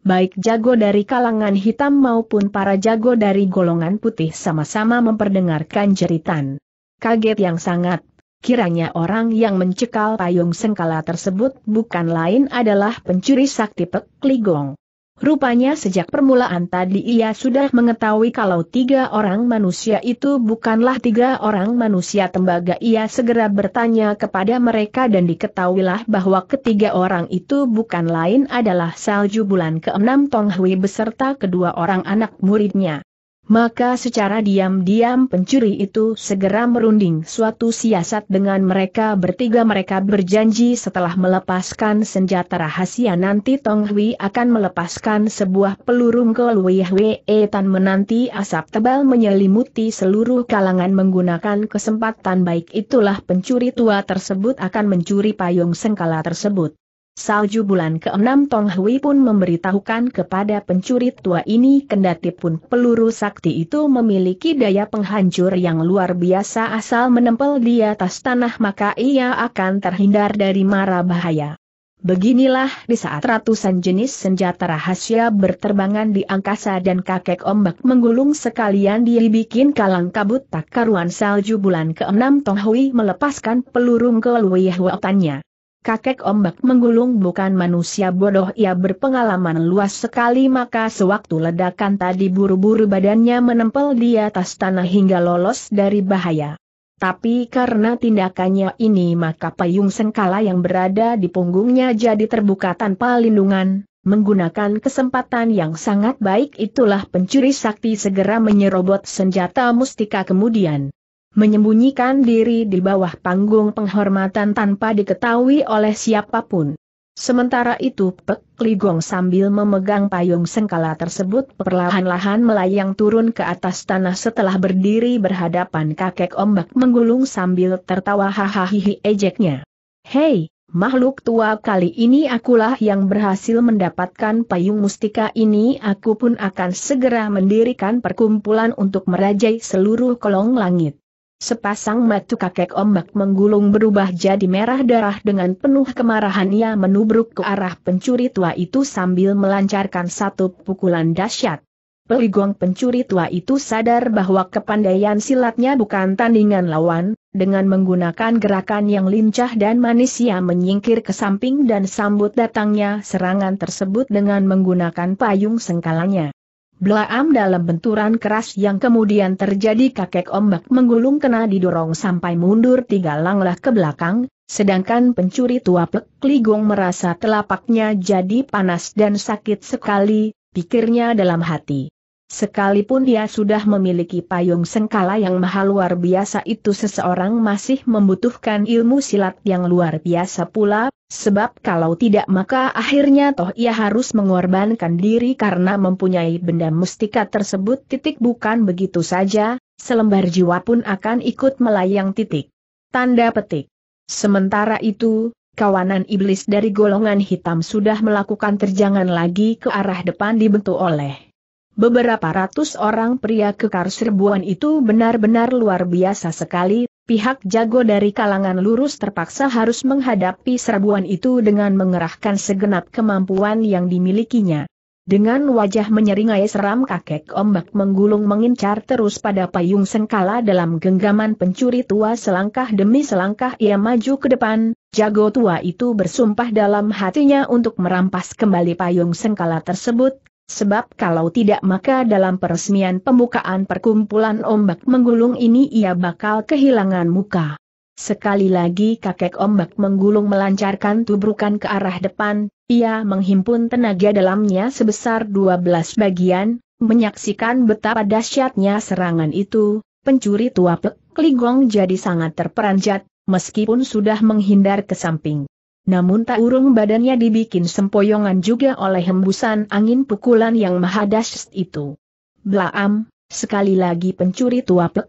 Baik jago dari kalangan hitam maupun para jago dari golongan putih sama-sama memperdengarkan jeritan kaget yang sangat. Kiranya orang yang mencekal payung sengkala tersebut bukan lain adalah pencuri sakti Pek Ligong. Rupanya sejak permulaan tadi ia sudah mengetahui kalau tiga orang manusia itu bukanlah tiga orang manusia tembaga. Ia segera bertanya kepada mereka dan diketahuilah bahwa ketiga orang itu bukan lain adalah salju bulan ke-6 Hui beserta kedua orang anak muridnya. Maka secara diam-diam pencuri itu segera merunding suatu siasat dengan mereka bertiga mereka berjanji setelah melepaskan senjata rahasia nanti Tong Hui akan melepaskan sebuah peluru ke Lui Hwe Tan menanti asap tebal menyelimuti seluruh kalangan menggunakan kesempatan baik itulah pencuri tua tersebut akan mencuri payung sengkala tersebut. Salju bulan ke-6 Tong Hui pun memberitahukan kepada pencuri tua ini kendati pun peluru sakti itu memiliki daya penghancur yang luar biasa asal menempel di atas tanah maka ia akan terhindar dari mara bahaya. Beginilah di saat ratusan jenis senjata rahasia berterbangan di angkasa dan kakek ombak menggulung sekalian dibikin kalang kabut tak karuan salju bulan ke-6 Tong Hui melepaskan peluru ke Lui kakek ombak menggulung bukan manusia bodoh ia berpengalaman luas sekali maka sewaktu ledakan tadi buru-buru badannya menempel di atas tanah hingga lolos dari bahaya. Tapi karena tindakannya ini maka payung sengkala yang berada di punggungnya jadi terbuka tanpa lindungan, menggunakan kesempatan yang sangat baik itulah pencuri sakti segera menyerobot senjata mustika kemudian menyembunyikan diri di bawah panggung penghormatan tanpa diketahui oleh siapapun. Sementara itu Pek Ligong sambil memegang payung sengkala tersebut perlahan-lahan melayang turun ke atas tanah setelah berdiri berhadapan kakek ombak menggulung sambil tertawa hahaha ejeknya. Hei, makhluk tua kali ini akulah yang berhasil mendapatkan payung mustika ini aku pun akan segera mendirikan perkumpulan untuk merajai seluruh kolong langit. Sepasang mata kakek ombak menggulung berubah jadi merah darah dengan penuh kemarahan ia menubruk ke arah pencuri tua itu sambil melancarkan satu pukulan dahsyat. Peligong pencuri tua itu sadar bahwa kepandaian silatnya bukan tandingan lawan, dengan menggunakan gerakan yang lincah dan manis ia menyingkir ke samping dan sambut datangnya serangan tersebut dengan menggunakan payung sengkalanya. Belaam dalam benturan keras yang kemudian terjadi kakek ombak menggulung kena didorong sampai mundur tiga langkah ke belakang, sedangkan pencuri tua Pek Ligong merasa telapaknya jadi panas dan sakit sekali, pikirnya dalam hati. Sekalipun dia sudah memiliki payung sengkala yang mahal luar biasa itu seseorang masih membutuhkan ilmu silat yang luar biasa pula, Sebab kalau tidak maka akhirnya toh ia harus mengorbankan diri karena mempunyai benda mustika tersebut titik bukan begitu saja, selembar jiwa pun akan ikut melayang titik. Tanda petik. Sementara itu, kawanan iblis dari golongan hitam sudah melakukan terjangan lagi ke arah depan dibentuk oleh beberapa ratus orang pria kekar serbuan itu benar-benar luar biasa sekali, pihak jago dari kalangan lurus terpaksa harus menghadapi serbuan itu dengan mengerahkan segenap kemampuan yang dimilikinya. Dengan wajah menyeringai seram kakek ombak menggulung mengincar terus pada payung sengkala dalam genggaman pencuri tua selangkah demi selangkah ia maju ke depan, jago tua itu bersumpah dalam hatinya untuk merampas kembali payung sengkala tersebut, Sebab kalau tidak maka dalam peresmian pembukaan perkumpulan ombak menggulung ini ia bakal kehilangan muka. Sekali lagi kakek ombak menggulung melancarkan tubrukan ke arah depan, ia menghimpun tenaga dalamnya sebesar 12 bagian, menyaksikan betapa dahsyatnya serangan itu, pencuri tua Pek Ligong jadi sangat terperanjat, meskipun sudah menghindar ke samping namun tak urung badannya dibikin sempoyongan juga oleh hembusan angin pukulan yang mahadas itu. Blaam, sekali lagi pencuri tua Pek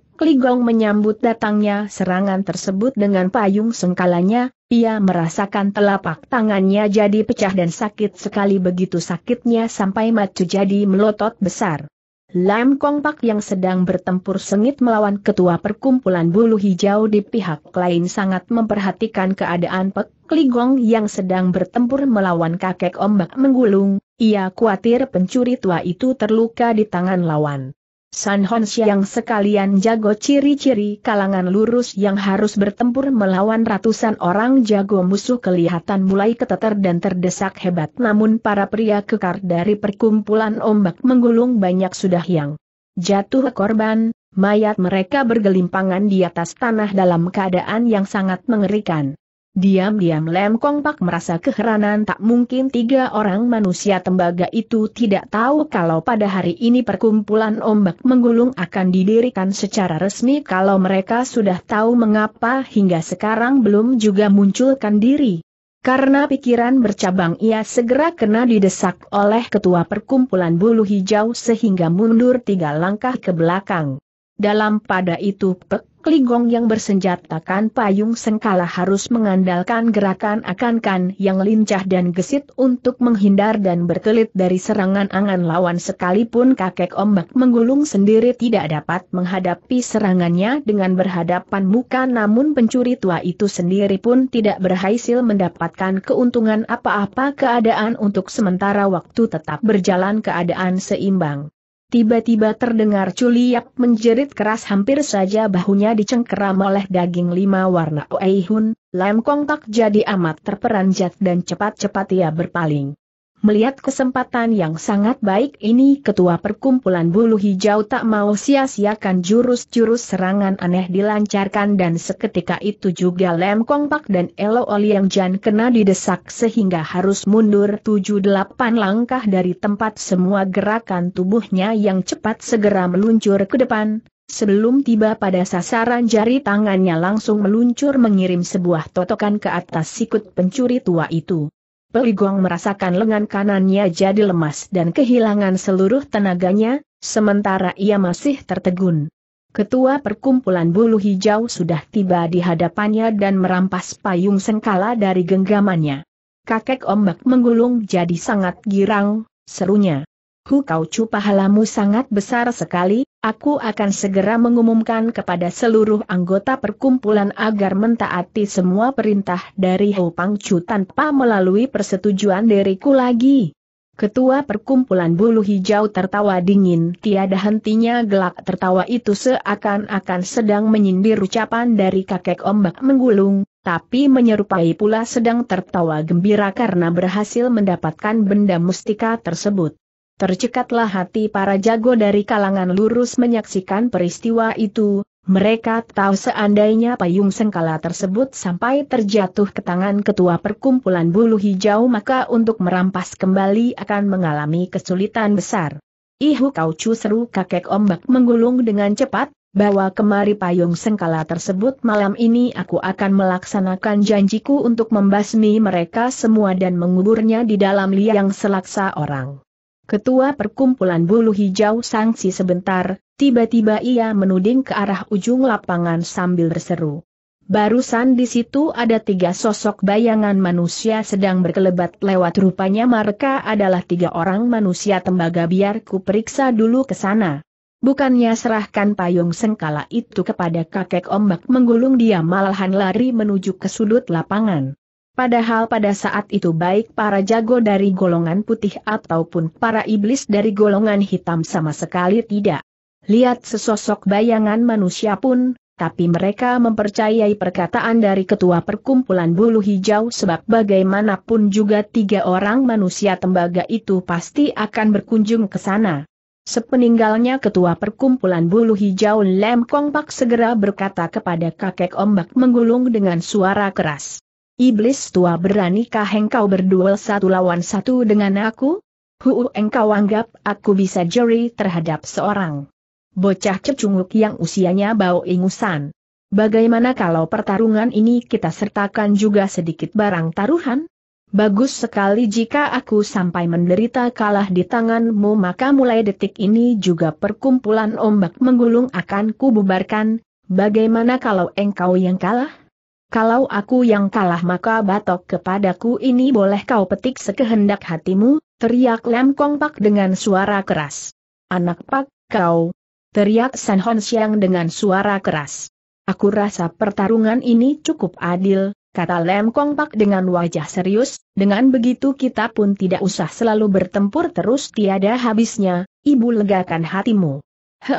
menyambut datangnya serangan tersebut dengan payung sengkalanya, ia merasakan telapak tangannya jadi pecah dan sakit sekali begitu sakitnya sampai matu jadi melotot besar. Lam Kong Pak yang sedang bertempur sengit melawan ketua perkumpulan bulu hijau di pihak lain sangat memperhatikan keadaan Pek Kligong yang sedang bertempur melawan kakek ombak menggulung, ia khawatir pencuri tua itu terluka di tangan lawan. San Hon yang sekalian jago ciri-ciri kalangan lurus yang harus bertempur melawan ratusan orang jago musuh kelihatan mulai keteter dan terdesak hebat namun para pria kekar dari perkumpulan ombak menggulung banyak sudah yang jatuh korban, mayat mereka bergelimpangan di atas tanah dalam keadaan yang sangat mengerikan. Diam-diam Lem Kong Pak merasa keheranan tak mungkin tiga orang manusia tembaga itu tidak tahu kalau pada hari ini perkumpulan ombak menggulung akan didirikan secara resmi kalau mereka sudah tahu mengapa hingga sekarang belum juga munculkan diri. Karena pikiran bercabang ia segera kena didesak oleh ketua perkumpulan bulu hijau sehingga mundur tiga langkah ke belakang. Dalam pada itu Pek Kligong yang bersenjatakan payung sengkala harus mengandalkan gerakan akankan yang lincah dan gesit untuk menghindar dan berkelit dari serangan angan lawan sekalipun kakek ombak menggulung sendiri tidak dapat menghadapi serangannya dengan berhadapan muka namun pencuri tua itu sendiri pun tidak berhasil mendapatkan keuntungan apa-apa keadaan untuk sementara waktu tetap berjalan keadaan seimbang. Tiba-tiba terdengar Culiap menjerit keras hampir saja bahunya dicengkeram oleh daging lima warna Oeihun, Lam Kong tak jadi amat terperanjat dan cepat-cepat ia berpaling. Melihat kesempatan yang sangat baik ini ketua perkumpulan bulu hijau tak mau sia-siakan jurus-jurus serangan aneh dilancarkan dan seketika itu juga Lem Pak dan Elo oli yang Jan kena didesak sehingga harus mundur 7-8 langkah dari tempat semua gerakan tubuhnya yang cepat segera meluncur ke depan. Sebelum tiba pada sasaran jari tangannya langsung meluncur mengirim sebuah totokan ke atas sikut pencuri tua itu. Peligong merasakan lengan kanannya jadi lemas dan kehilangan seluruh tenaganya, sementara ia masih tertegun. Ketua perkumpulan bulu hijau sudah tiba di hadapannya dan merampas payung sengkala dari genggamannya. Kakek ombak menggulung jadi sangat girang, serunya. Hu Kau cu pahalamu sangat besar sekali, aku akan segera mengumumkan kepada seluruh anggota perkumpulan agar mentaati semua perintah dari Hu Pang Chu tanpa melalui persetujuan diriku lagi. Ketua perkumpulan bulu hijau tertawa dingin tiada hentinya gelak tertawa itu seakan-akan sedang menyindir ucapan dari kakek ombak menggulung, tapi menyerupai pula sedang tertawa gembira karena berhasil mendapatkan benda mustika tersebut. Tercekatlah hati para jago dari kalangan lurus menyaksikan peristiwa itu, mereka tahu seandainya payung sengkala tersebut sampai terjatuh ke tangan ketua perkumpulan bulu hijau maka untuk merampas kembali akan mengalami kesulitan besar. Ihu kau cu seru kakek ombak menggulung dengan cepat, bawa kemari payung sengkala tersebut malam ini aku akan melaksanakan janjiku untuk membasmi mereka semua dan menguburnya di dalam liang selaksa orang. Ketua perkumpulan bulu hijau sangsi sebentar, tiba-tiba ia menuding ke arah ujung lapangan sambil berseru. Barusan di situ ada tiga sosok bayangan manusia sedang berkelebat lewat rupanya mereka adalah tiga orang manusia tembaga biar ku periksa dulu ke sana. Bukannya serahkan payung sengkala itu kepada kakek ombak menggulung dia malahan lari menuju ke sudut lapangan. Padahal pada saat itu baik para jago dari golongan putih ataupun para iblis dari golongan hitam sama sekali tidak. Lihat sesosok bayangan manusia pun, tapi mereka mempercayai perkataan dari ketua perkumpulan bulu hijau sebab bagaimanapun juga tiga orang manusia tembaga itu pasti akan berkunjung ke sana. Sepeninggalnya ketua perkumpulan bulu hijau Lem Kong Pak segera berkata kepada kakek ombak menggulung dengan suara keras. Iblis tua beranikah engkau berduel satu lawan satu dengan aku? Huu engkau anggap aku bisa juri terhadap seorang bocah cecunguk yang usianya bau ingusan. Bagaimana kalau pertarungan ini kita sertakan juga sedikit barang taruhan? Bagus sekali jika aku sampai menderita kalah di tanganmu maka mulai detik ini juga perkumpulan ombak menggulung akan kububarkan, bagaimana kalau engkau yang kalah? Kalau aku yang kalah maka batok kepadaku ini boleh kau petik sekehendak hatimu, teriak Lam Kong Pak dengan suara keras. Anak Pak, kau! Teriak San Hon Siang dengan suara keras. Aku rasa pertarungan ini cukup adil, kata Lam Kong Pak dengan wajah serius, dengan begitu kita pun tidak usah selalu bertempur terus tiada habisnya, ibu legakan hatimu.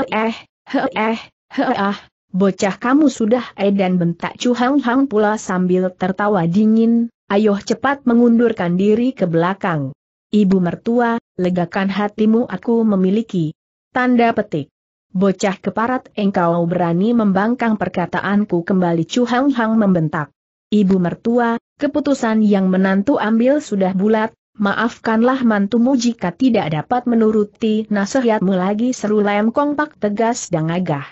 eh, he eh, he ah, Bocah kamu sudah edan eh, bentak Chu Hang Hang pula sambil tertawa dingin, ayo cepat mengundurkan diri ke belakang. Ibu mertua, legakan hatimu aku memiliki. Tanda petik. Bocah keparat engkau berani membangkang perkataanku kembali Chu Hang Hang membentak. Ibu mertua, keputusan yang menantu ambil sudah bulat, maafkanlah mantumu jika tidak dapat menuruti nasihatmu lagi seru Lem Kong Pak tegas dan agah.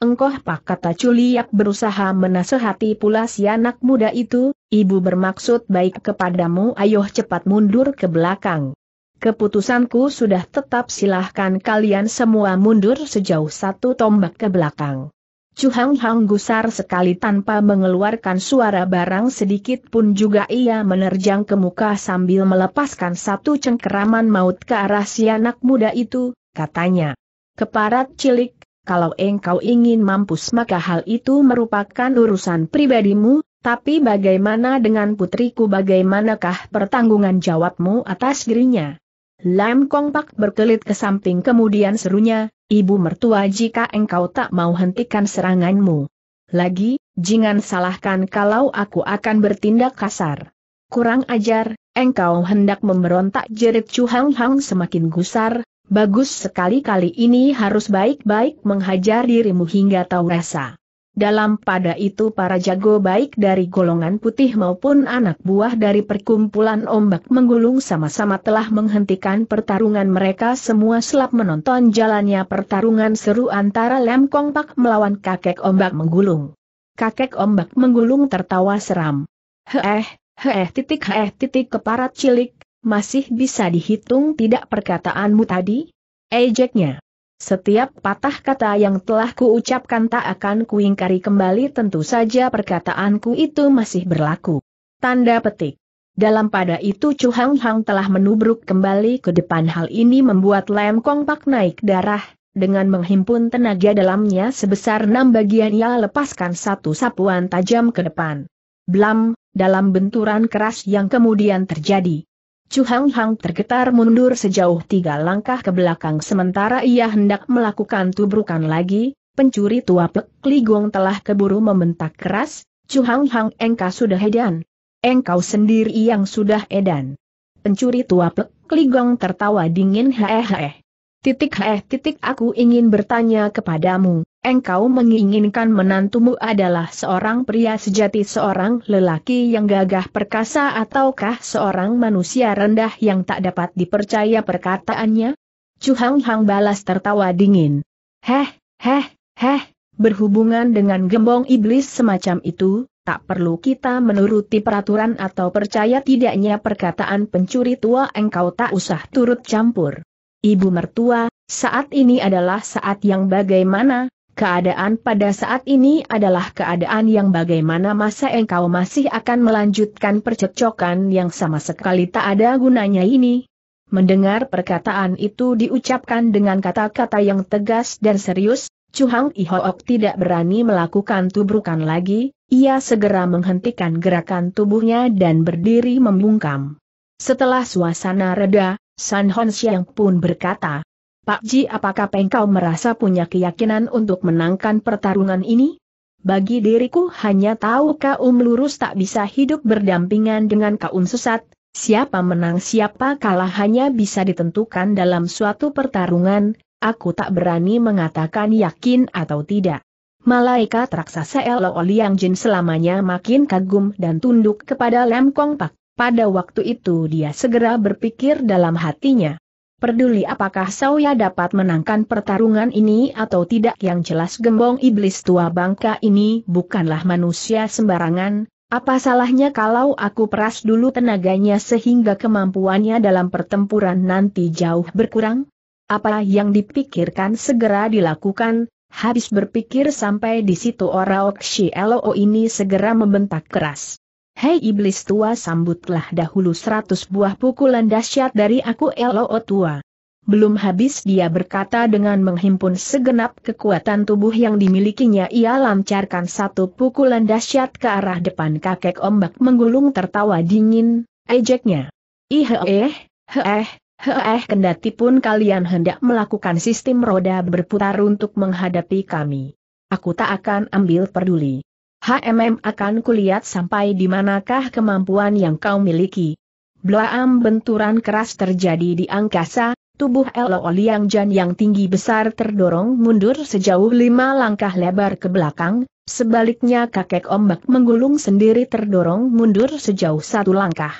Engkoh pak kata Culiak berusaha menasehati pula si anak muda itu, ibu bermaksud baik kepadamu Ayoh cepat mundur ke belakang. Keputusanku sudah tetap silahkan kalian semua mundur sejauh satu tombak ke belakang. Cuhang Hang gusar sekali tanpa mengeluarkan suara barang sedikit pun juga ia menerjang ke muka sambil melepaskan satu cengkeraman maut ke arah si anak muda itu, katanya. Keparat cilik kalau engkau ingin mampus maka hal itu merupakan urusan pribadimu, tapi bagaimana dengan putriku bagaimanakah pertanggungan jawabmu atas dirinya? Lam Kong Pak berkelit ke samping kemudian serunya, ibu mertua jika engkau tak mau hentikan seranganmu. Lagi, jangan salahkan kalau aku akan bertindak kasar. Kurang ajar, engkau hendak memberontak jerit Chu Hang Hang semakin gusar, Bagus sekali kali ini harus baik-baik menghajar dirimu hingga tahu rasa. Dalam pada itu para jago baik dari golongan putih maupun anak buah dari perkumpulan ombak menggulung sama-sama telah menghentikan pertarungan mereka semua selap menonton jalannya pertarungan seru antara Lem Kongpak melawan kakek ombak menggulung. Kakek ombak menggulung tertawa seram. Heeh, heeh titik heeh titik keparat cilik, masih bisa dihitung tidak perkataanmu tadi? Ejeknya. Setiap patah kata yang telah kuucapkan tak akan kuingkari kembali tentu saja perkataanku itu masih berlaku. Tanda petik. Dalam pada itu Chu Hang Hang telah menubruk kembali ke depan hal ini membuat Lem Kong Pak naik darah, dengan menghimpun tenaga dalamnya sebesar enam bagian ia lepaskan satu sapuan tajam ke depan. Blam, dalam benturan keras yang kemudian terjadi, Chu Hang Hang tergetar mundur sejauh tiga langkah ke belakang sementara ia hendak melakukan tubrukan lagi, pencuri tua Pek Gong telah keburu membentak keras, Chu Hang Hang engkau sudah edan. Engkau sendiri yang sudah edan. Pencuri tua Pek Gong tertawa dingin hehehe. Titik eh titik aku ingin bertanya kepadamu, engkau menginginkan menantumu adalah seorang pria sejati seorang lelaki yang gagah perkasa ataukah seorang manusia rendah yang tak dapat dipercaya perkataannya? Chu Hang Hang balas tertawa dingin. Heh, heh, heh, berhubungan dengan gembong iblis semacam itu, tak perlu kita menuruti peraturan atau percaya tidaknya perkataan pencuri tua engkau tak usah turut campur. Ibu mertua, saat ini adalah saat yang bagaimana, keadaan pada saat ini adalah keadaan yang bagaimana masa engkau masih akan melanjutkan percekcokan yang sama sekali tak ada gunanya ini. Mendengar perkataan itu diucapkan dengan kata-kata yang tegas dan serius, Chuhang Ihook tidak berani melakukan tubrukan lagi, ia segera menghentikan gerakan tubuhnya dan berdiri membungkam. Setelah suasana reda, San Hon Siang pun berkata, Pak Ji apakah pengkau merasa punya keyakinan untuk menangkan pertarungan ini? Bagi diriku hanya tahu kaum lurus tak bisa hidup berdampingan dengan kaum sesat, siapa menang siapa kalah hanya bisa ditentukan dalam suatu pertarungan, aku tak berani mengatakan yakin atau tidak. Malaikat raksasa Elo Liang Jin selamanya makin kagum dan tunduk kepada Lem Kong Pak. Pada waktu itu dia segera berpikir dalam hatinya. Perduli apakah Sauya dapat menangkan pertarungan ini atau tidak yang jelas gembong iblis tua bangka ini bukanlah manusia sembarangan, apa salahnya kalau aku peras dulu tenaganya sehingga kemampuannya dalam pertempuran nanti jauh berkurang? Apa yang dipikirkan segera dilakukan, habis berpikir sampai di situ Oraok Shieloo ini segera membentak keras. Hei iblis tua sambutlah dahulu seratus buah pukulan dahsyat dari aku Elo tua. Belum habis dia berkata dengan menghimpun segenap kekuatan tubuh yang dimilikinya ia lancarkan satu pukulan dahsyat ke arah depan kakek ombak menggulung tertawa dingin, ejeknya. Ihe eh, eh, he eh, eh, eh kendati pun kalian hendak melakukan sistem roda berputar untuk menghadapi kami. Aku tak akan ambil peduli. HMM akan kulihat sampai di manakah kemampuan yang kau miliki. Blaam benturan keras terjadi di angkasa, tubuh Elo Liang Jan yang tinggi besar terdorong mundur sejauh lima langkah lebar ke belakang, sebaliknya kakek ombak menggulung sendiri terdorong mundur sejauh satu langkah.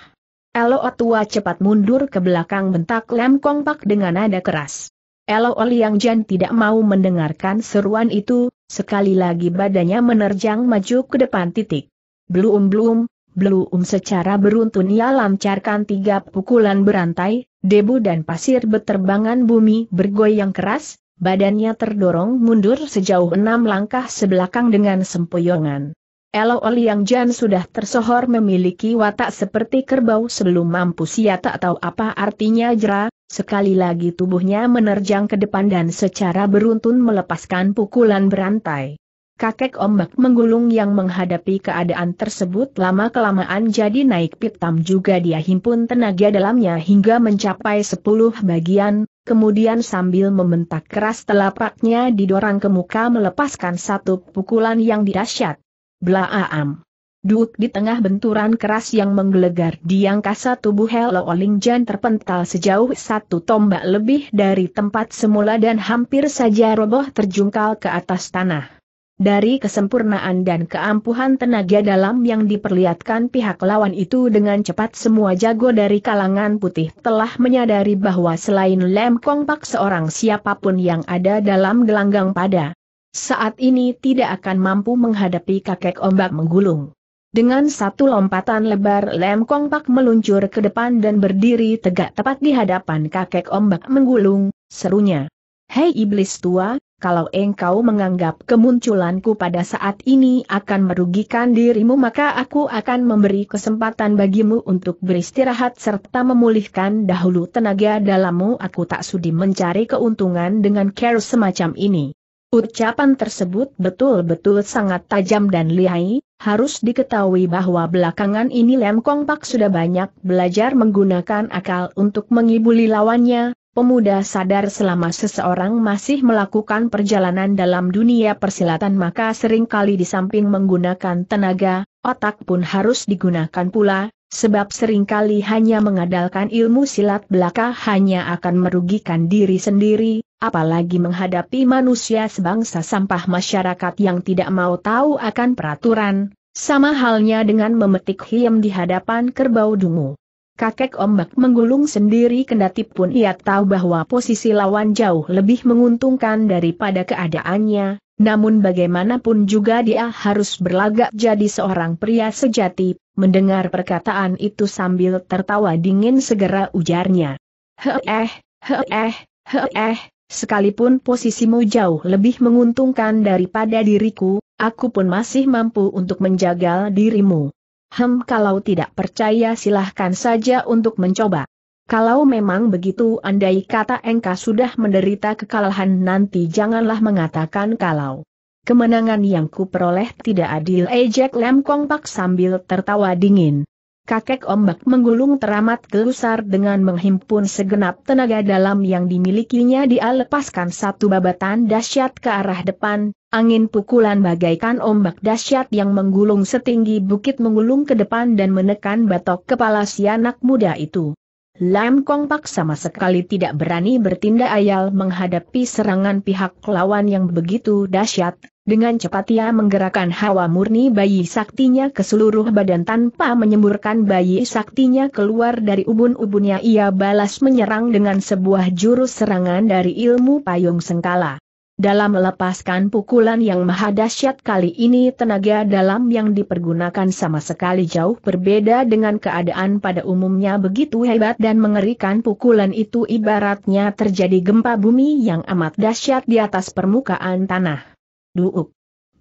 Elo tua cepat mundur ke belakang bentak lem kompak dengan nada keras. Elo Liang Jan tidak mau mendengarkan seruan itu, Sekali lagi badannya menerjang maju ke depan titik. Belum-belum, belum secara beruntun ia lancarkan tiga pukulan berantai, debu dan pasir beterbangan bumi bergoyang keras, badannya terdorong mundur sejauh enam langkah sebelakang dengan sempoyongan. Elo yang Jan sudah tersohor memiliki watak seperti kerbau sebelum mampu siata atau apa artinya jera, Sekali lagi tubuhnya menerjang ke depan dan secara beruntun melepaskan pukulan berantai. Kakek ombak menggulung yang menghadapi keadaan tersebut lama-kelamaan jadi naik pitam juga dia himpun tenaga dalamnya hingga mencapai sepuluh bagian, kemudian sambil membentak keras telapaknya didorong ke muka melepaskan satu pukulan yang dirasyat. Blaam. Duk di tengah benturan keras yang menggelegar di angkasa tubuh Hello Oling Jan terpental sejauh satu tombak lebih dari tempat semula dan hampir saja roboh terjungkal ke atas tanah. Dari kesempurnaan dan keampuhan tenaga dalam yang diperlihatkan pihak lawan itu dengan cepat semua jago dari kalangan putih telah menyadari bahwa selain Lem Kong Pak seorang siapapun yang ada dalam gelanggang pada saat ini tidak akan mampu menghadapi kakek ombak menggulung. Dengan satu lompatan lebar Lem Kong Pak meluncur ke depan dan berdiri tegak tepat di hadapan kakek ombak menggulung, serunya. Hei iblis tua, kalau engkau menganggap kemunculanku pada saat ini akan merugikan dirimu maka aku akan memberi kesempatan bagimu untuk beristirahat serta memulihkan dahulu tenaga dalammu aku tak sudi mencari keuntungan dengan care semacam ini. Ucapan tersebut betul-betul sangat tajam dan lihai, harus diketahui bahwa belakangan ini Lem Kong Pak sudah banyak belajar menggunakan akal untuk mengibuli lawannya, pemuda sadar selama seseorang masih melakukan perjalanan dalam dunia persilatan maka seringkali di samping menggunakan tenaga, otak pun harus digunakan pula, sebab seringkali hanya mengandalkan ilmu silat belaka hanya akan merugikan diri sendiri, apalagi menghadapi manusia sebangsa sampah masyarakat yang tidak mau tahu akan peraturan, sama halnya dengan memetik hiem di hadapan kerbau dungu. Kakek ombak menggulung sendiri kendati pun ia tahu bahwa posisi lawan jauh lebih menguntungkan daripada keadaannya, namun bagaimanapun juga dia harus berlagak jadi seorang pria sejati, mendengar perkataan itu sambil tertawa dingin segera ujarnya. He eh, he eh, he eh, Sekalipun posisimu jauh lebih menguntungkan daripada diriku, aku pun masih mampu untuk menjagal dirimu. Hem kalau tidak percaya silahkan saja untuk mencoba. Kalau memang begitu andai kata engkau sudah menderita kekalahan nanti janganlah mengatakan kalau. Kemenangan yang kuperoleh tidak adil ejek Lem Kongpak Pak sambil tertawa dingin kakek ombak menggulung teramat gelusar dengan menghimpun segenap tenaga dalam yang dimilikinya dia lepaskan satu babatan dahsyat ke arah depan, angin pukulan bagaikan ombak dahsyat yang menggulung setinggi bukit menggulung ke depan dan menekan batok kepala si anak muda itu. Lam Kong Pak sama sekali tidak berani bertindak ayal menghadapi serangan pihak lawan yang begitu dahsyat, dengan cepat ia menggerakkan hawa murni bayi saktinya ke seluruh badan tanpa menyemburkan bayi saktinya keluar dari ubun-ubunnya ia balas menyerang dengan sebuah jurus serangan dari ilmu payung sengkala. Dalam melepaskan pukulan yang maha dahsyat kali ini tenaga dalam yang dipergunakan sama sekali jauh berbeda dengan keadaan pada umumnya begitu hebat dan mengerikan pukulan itu ibaratnya terjadi gempa bumi yang amat dahsyat di atas permukaan tanah. Duuk.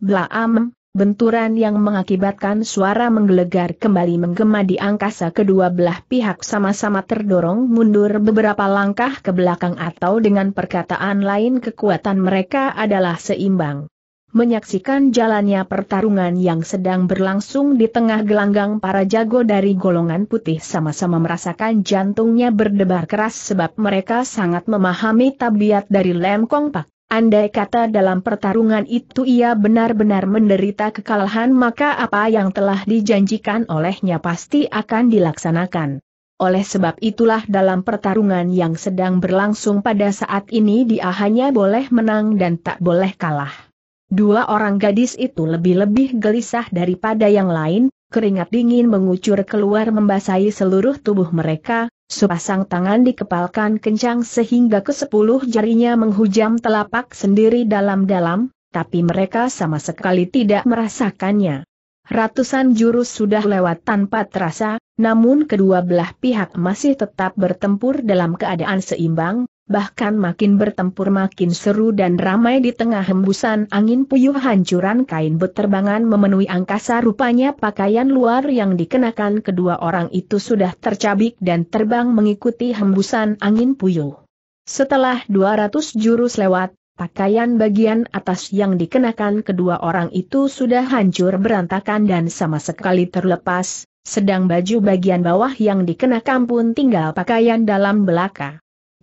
Blaam, benturan yang mengakibatkan suara menggelegar kembali menggema di angkasa kedua belah pihak sama-sama terdorong mundur beberapa langkah ke belakang atau dengan perkataan lain kekuatan mereka adalah seimbang. Menyaksikan jalannya pertarungan yang sedang berlangsung di tengah gelanggang para jago dari golongan putih sama-sama merasakan jantungnya berdebar keras sebab mereka sangat memahami tabiat dari Lem Kong Pak. Andai kata dalam pertarungan itu ia benar-benar menderita kekalahan maka apa yang telah dijanjikan olehnya pasti akan dilaksanakan. Oleh sebab itulah dalam pertarungan yang sedang berlangsung pada saat ini dia hanya boleh menang dan tak boleh kalah. Dua orang gadis itu lebih-lebih gelisah daripada yang lain, keringat dingin mengucur keluar membasahi seluruh tubuh mereka, Sepasang tangan dikepalkan kencang sehingga ke sepuluh jarinya menghujam telapak sendiri dalam-dalam, tapi mereka sama sekali tidak merasakannya. Ratusan jurus sudah lewat tanpa terasa, namun kedua belah pihak masih tetap bertempur dalam keadaan seimbang, bahkan makin bertempur makin seru dan ramai di tengah hembusan angin puyuh hancuran kain beterbangan memenuhi angkasa rupanya pakaian luar yang dikenakan kedua orang itu sudah tercabik dan terbang mengikuti hembusan angin puyuh. Setelah 200 jurus lewat, Pakaian bagian atas yang dikenakan kedua orang itu sudah hancur berantakan dan sama sekali terlepas, sedang baju bagian bawah yang dikenakan pun tinggal pakaian dalam belaka.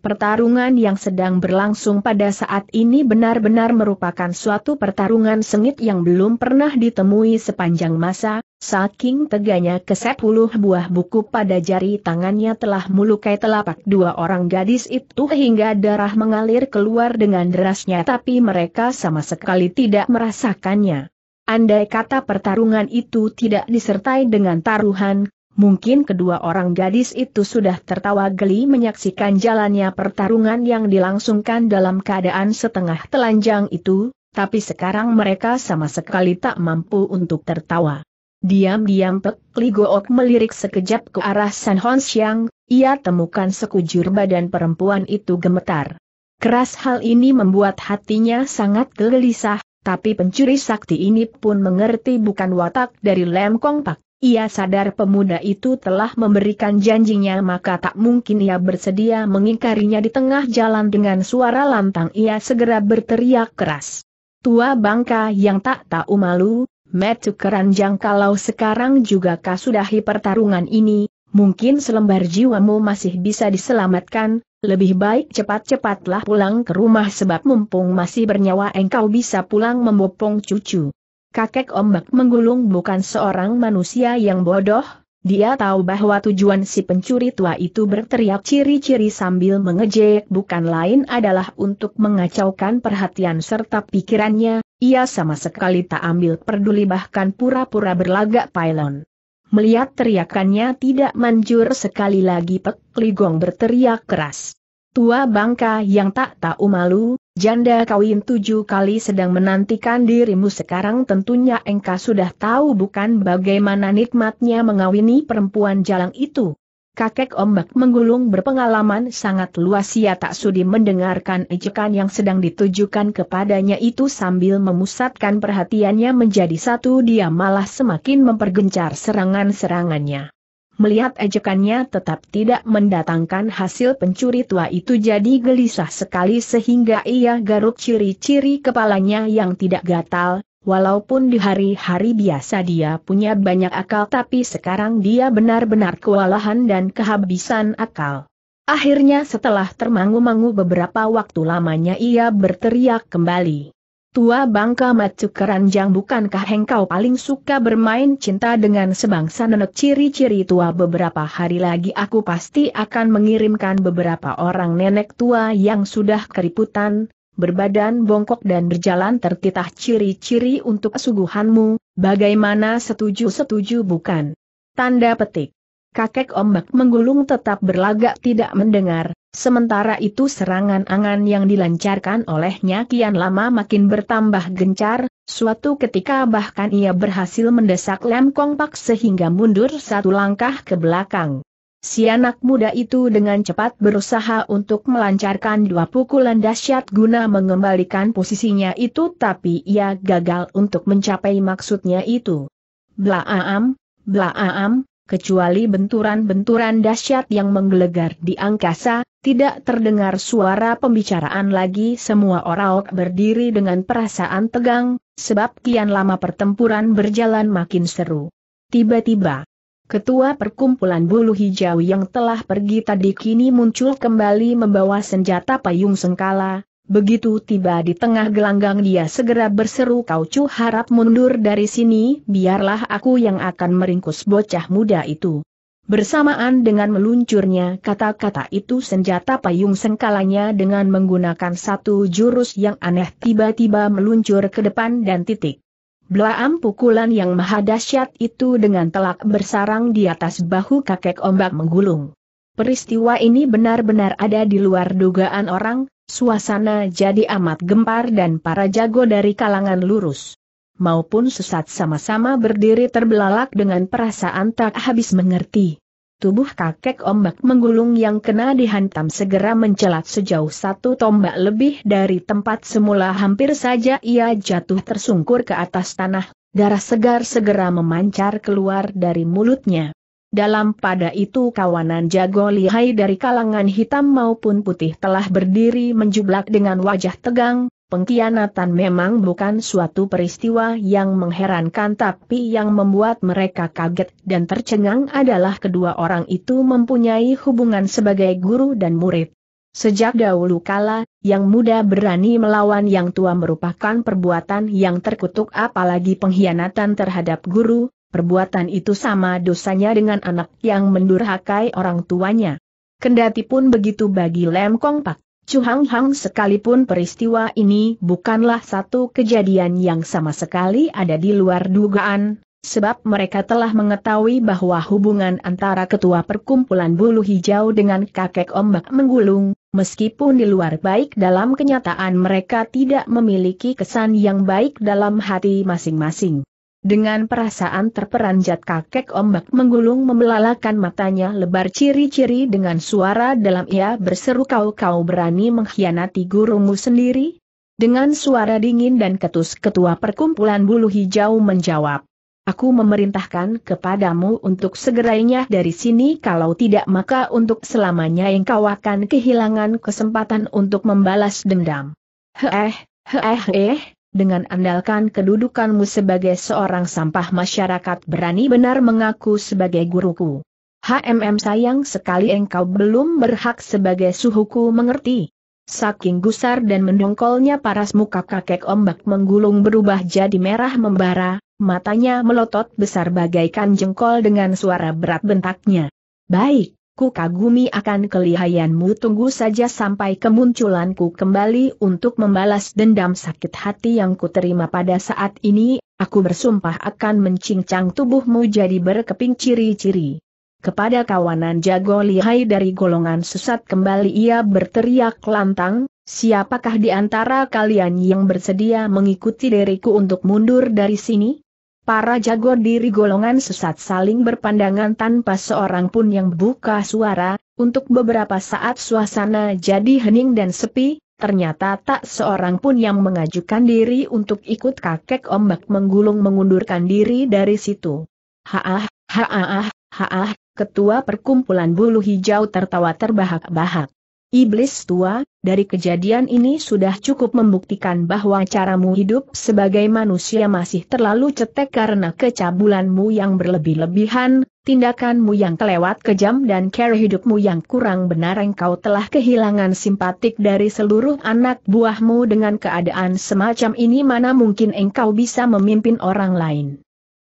Pertarungan yang sedang berlangsung pada saat ini benar-benar merupakan suatu pertarungan sengit yang belum pernah ditemui sepanjang masa, saking teganya ke sepuluh buah buku pada jari tangannya telah melukai telapak dua orang gadis itu hingga darah mengalir keluar dengan derasnya tapi mereka sama sekali tidak merasakannya. Andai kata pertarungan itu tidak disertai dengan taruhan, Mungkin kedua orang gadis itu sudah tertawa geli menyaksikan jalannya pertarungan yang dilangsungkan dalam keadaan setengah telanjang itu, tapi sekarang mereka sama sekali tak mampu untuk tertawa. Diam-diam Pek Li Gook melirik sekejap ke arah San Hon Xiang, ia temukan sekujur badan perempuan itu gemetar. Keras hal ini membuat hatinya sangat gelisah, tapi pencuri sakti ini pun mengerti bukan watak dari Lem Kong Pak. Ia sadar pemuda itu telah memberikan janjinya maka tak mungkin ia bersedia mengingkarinya di tengah jalan dengan suara lantang ia segera berteriak keras. Tua bangka yang tak tahu malu, metu keranjang kalau sekarang juga kau kasudahi pertarungan ini, mungkin selembar jiwamu masih bisa diselamatkan, lebih baik cepat-cepatlah pulang ke rumah sebab mumpung masih bernyawa engkau bisa pulang membopong cucu kakek ombak menggulung bukan seorang manusia yang bodoh, dia tahu bahwa tujuan si pencuri tua itu berteriak ciri-ciri sambil mengejek bukan lain adalah untuk mengacaukan perhatian serta pikirannya, ia sama sekali tak ambil peduli bahkan pura-pura berlagak pailon. Melihat teriakannya tidak manjur sekali lagi Pek Ligong berteriak keras. Tua bangka yang tak tahu malu, Janda kawin tujuh kali sedang menantikan dirimu sekarang tentunya engkau sudah tahu bukan bagaimana nikmatnya mengawini perempuan jalang itu. Kakek ombak menggulung berpengalaman sangat luas ia tak sudi mendengarkan ejekan yang sedang ditujukan kepadanya itu sambil memusatkan perhatiannya menjadi satu dia malah semakin mempergencar serangan-serangannya. Melihat ejekannya tetap tidak mendatangkan hasil pencuri tua itu jadi gelisah sekali sehingga ia garuk ciri-ciri kepalanya yang tidak gatal, walaupun di hari-hari biasa dia punya banyak akal tapi sekarang dia benar-benar kewalahan dan kehabisan akal. Akhirnya setelah termangu-mangu beberapa waktu lamanya ia berteriak kembali. Tua bangka macu keranjang bukankah engkau paling suka bermain cinta dengan sebangsa nenek ciri-ciri tua beberapa hari lagi aku pasti akan mengirimkan beberapa orang nenek tua yang sudah keriputan, berbadan bongkok dan berjalan tertitah ciri-ciri untuk suguhanmu, bagaimana setuju-setuju bukan? Tanda petik. Kakek ombak menggulung tetap berlagak tidak mendengar, Sementara itu serangan angan yang dilancarkan olehnya kian lama makin bertambah gencar, suatu ketika bahkan ia berhasil mendesak Lem Kong Pak sehingga mundur satu langkah ke belakang. Si anak muda itu dengan cepat berusaha untuk melancarkan dua pukulan dahsyat guna mengembalikan posisinya itu tapi ia gagal untuk mencapai maksudnya itu. Blaaam, blaaam, kecuali benturan-benturan dahsyat yang menggelegar di angkasa, tidak terdengar suara pembicaraan lagi semua orang berdiri dengan perasaan tegang, sebab kian lama pertempuran berjalan makin seru. Tiba-tiba, ketua perkumpulan bulu hijau yang telah pergi tadi kini muncul kembali membawa senjata payung sengkala, Begitu tiba di tengah gelanggang dia segera berseru kau cu harap mundur dari sini, biarlah aku yang akan meringkus bocah muda itu. Bersamaan dengan meluncurnya kata-kata itu senjata payung sengkalanya dengan menggunakan satu jurus yang aneh tiba-tiba meluncur ke depan dan titik. Belaam pukulan yang maha dahsyat itu dengan telak bersarang di atas bahu kakek ombak menggulung. Peristiwa ini benar-benar ada di luar dugaan orang, suasana jadi amat gempar dan para jago dari kalangan lurus maupun sesat sama-sama berdiri terbelalak dengan perasaan tak habis mengerti. Tubuh kakek ombak menggulung yang kena dihantam segera mencelat sejauh satu tombak lebih dari tempat semula hampir saja ia jatuh tersungkur ke atas tanah, darah segar segera memancar keluar dari mulutnya. Dalam pada itu kawanan jago lihai dari kalangan hitam maupun putih telah berdiri menjublak dengan wajah tegang, pengkhianatan memang bukan suatu peristiwa yang mengherankan tapi yang membuat mereka kaget dan tercengang adalah kedua orang itu mempunyai hubungan sebagai guru dan murid. Sejak dahulu kala, yang muda berani melawan yang tua merupakan perbuatan yang terkutuk apalagi pengkhianatan terhadap guru, perbuatan itu sama dosanya dengan anak yang mendurhakai orang tuanya. Kendati pun begitu bagi Lem Kong Pak, Chu Hang Hang sekalipun peristiwa ini bukanlah satu kejadian yang sama sekali ada di luar dugaan, sebab mereka telah mengetahui bahwa hubungan antara ketua perkumpulan bulu hijau dengan kakek ombak menggulung, meskipun di luar baik dalam kenyataan mereka tidak memiliki kesan yang baik dalam hati masing-masing. Dengan perasaan terperanjat kakek ombak menggulung membelalakan matanya lebar ciri-ciri dengan suara dalam ia berseru kau-kau berani mengkhianati gurumu sendiri? Dengan suara dingin dan ketus ketua perkumpulan bulu hijau menjawab. Aku memerintahkan kepadamu untuk segerainya dari sini kalau tidak maka untuk selamanya engkau akan kehilangan kesempatan untuk membalas dendam. Heeh, heeh, heh eh, eh dengan andalkan kedudukanmu sebagai seorang sampah masyarakat berani benar mengaku sebagai guruku. HMM sayang sekali engkau belum berhak sebagai suhuku mengerti. Saking gusar dan mendongkolnya paras muka kakek ombak menggulung berubah jadi merah membara, matanya melotot besar bagaikan jengkol dengan suara berat bentaknya. Baik, Ku kagumi akan kelihayanmu tunggu saja sampai kemunculanku kembali untuk membalas dendam sakit hati yang ku terima pada saat ini, aku bersumpah akan mencincang tubuhmu jadi berkeping ciri-ciri. Kepada kawanan jago lihai dari golongan sesat kembali ia berteriak lantang, siapakah di antara kalian yang bersedia mengikuti diriku untuk mundur dari sini? Para jago diri golongan sesat saling berpandangan tanpa seorang pun yang buka suara, untuk beberapa saat suasana jadi hening dan sepi, ternyata tak seorang pun yang mengajukan diri untuk ikut kakek ombak menggulung mengundurkan diri dari situ. Haah, haah, haah, ketua perkumpulan bulu hijau tertawa terbahak-bahak. Iblis tua, dari kejadian ini sudah cukup membuktikan bahwa caramu hidup sebagai manusia masih terlalu cetek karena kecabulanmu yang berlebih-lebihan, tindakanmu yang kelewat kejam dan cara hidupmu yang kurang benar engkau telah kehilangan simpatik dari seluruh anak buahmu dengan keadaan semacam ini mana mungkin engkau bisa memimpin orang lain.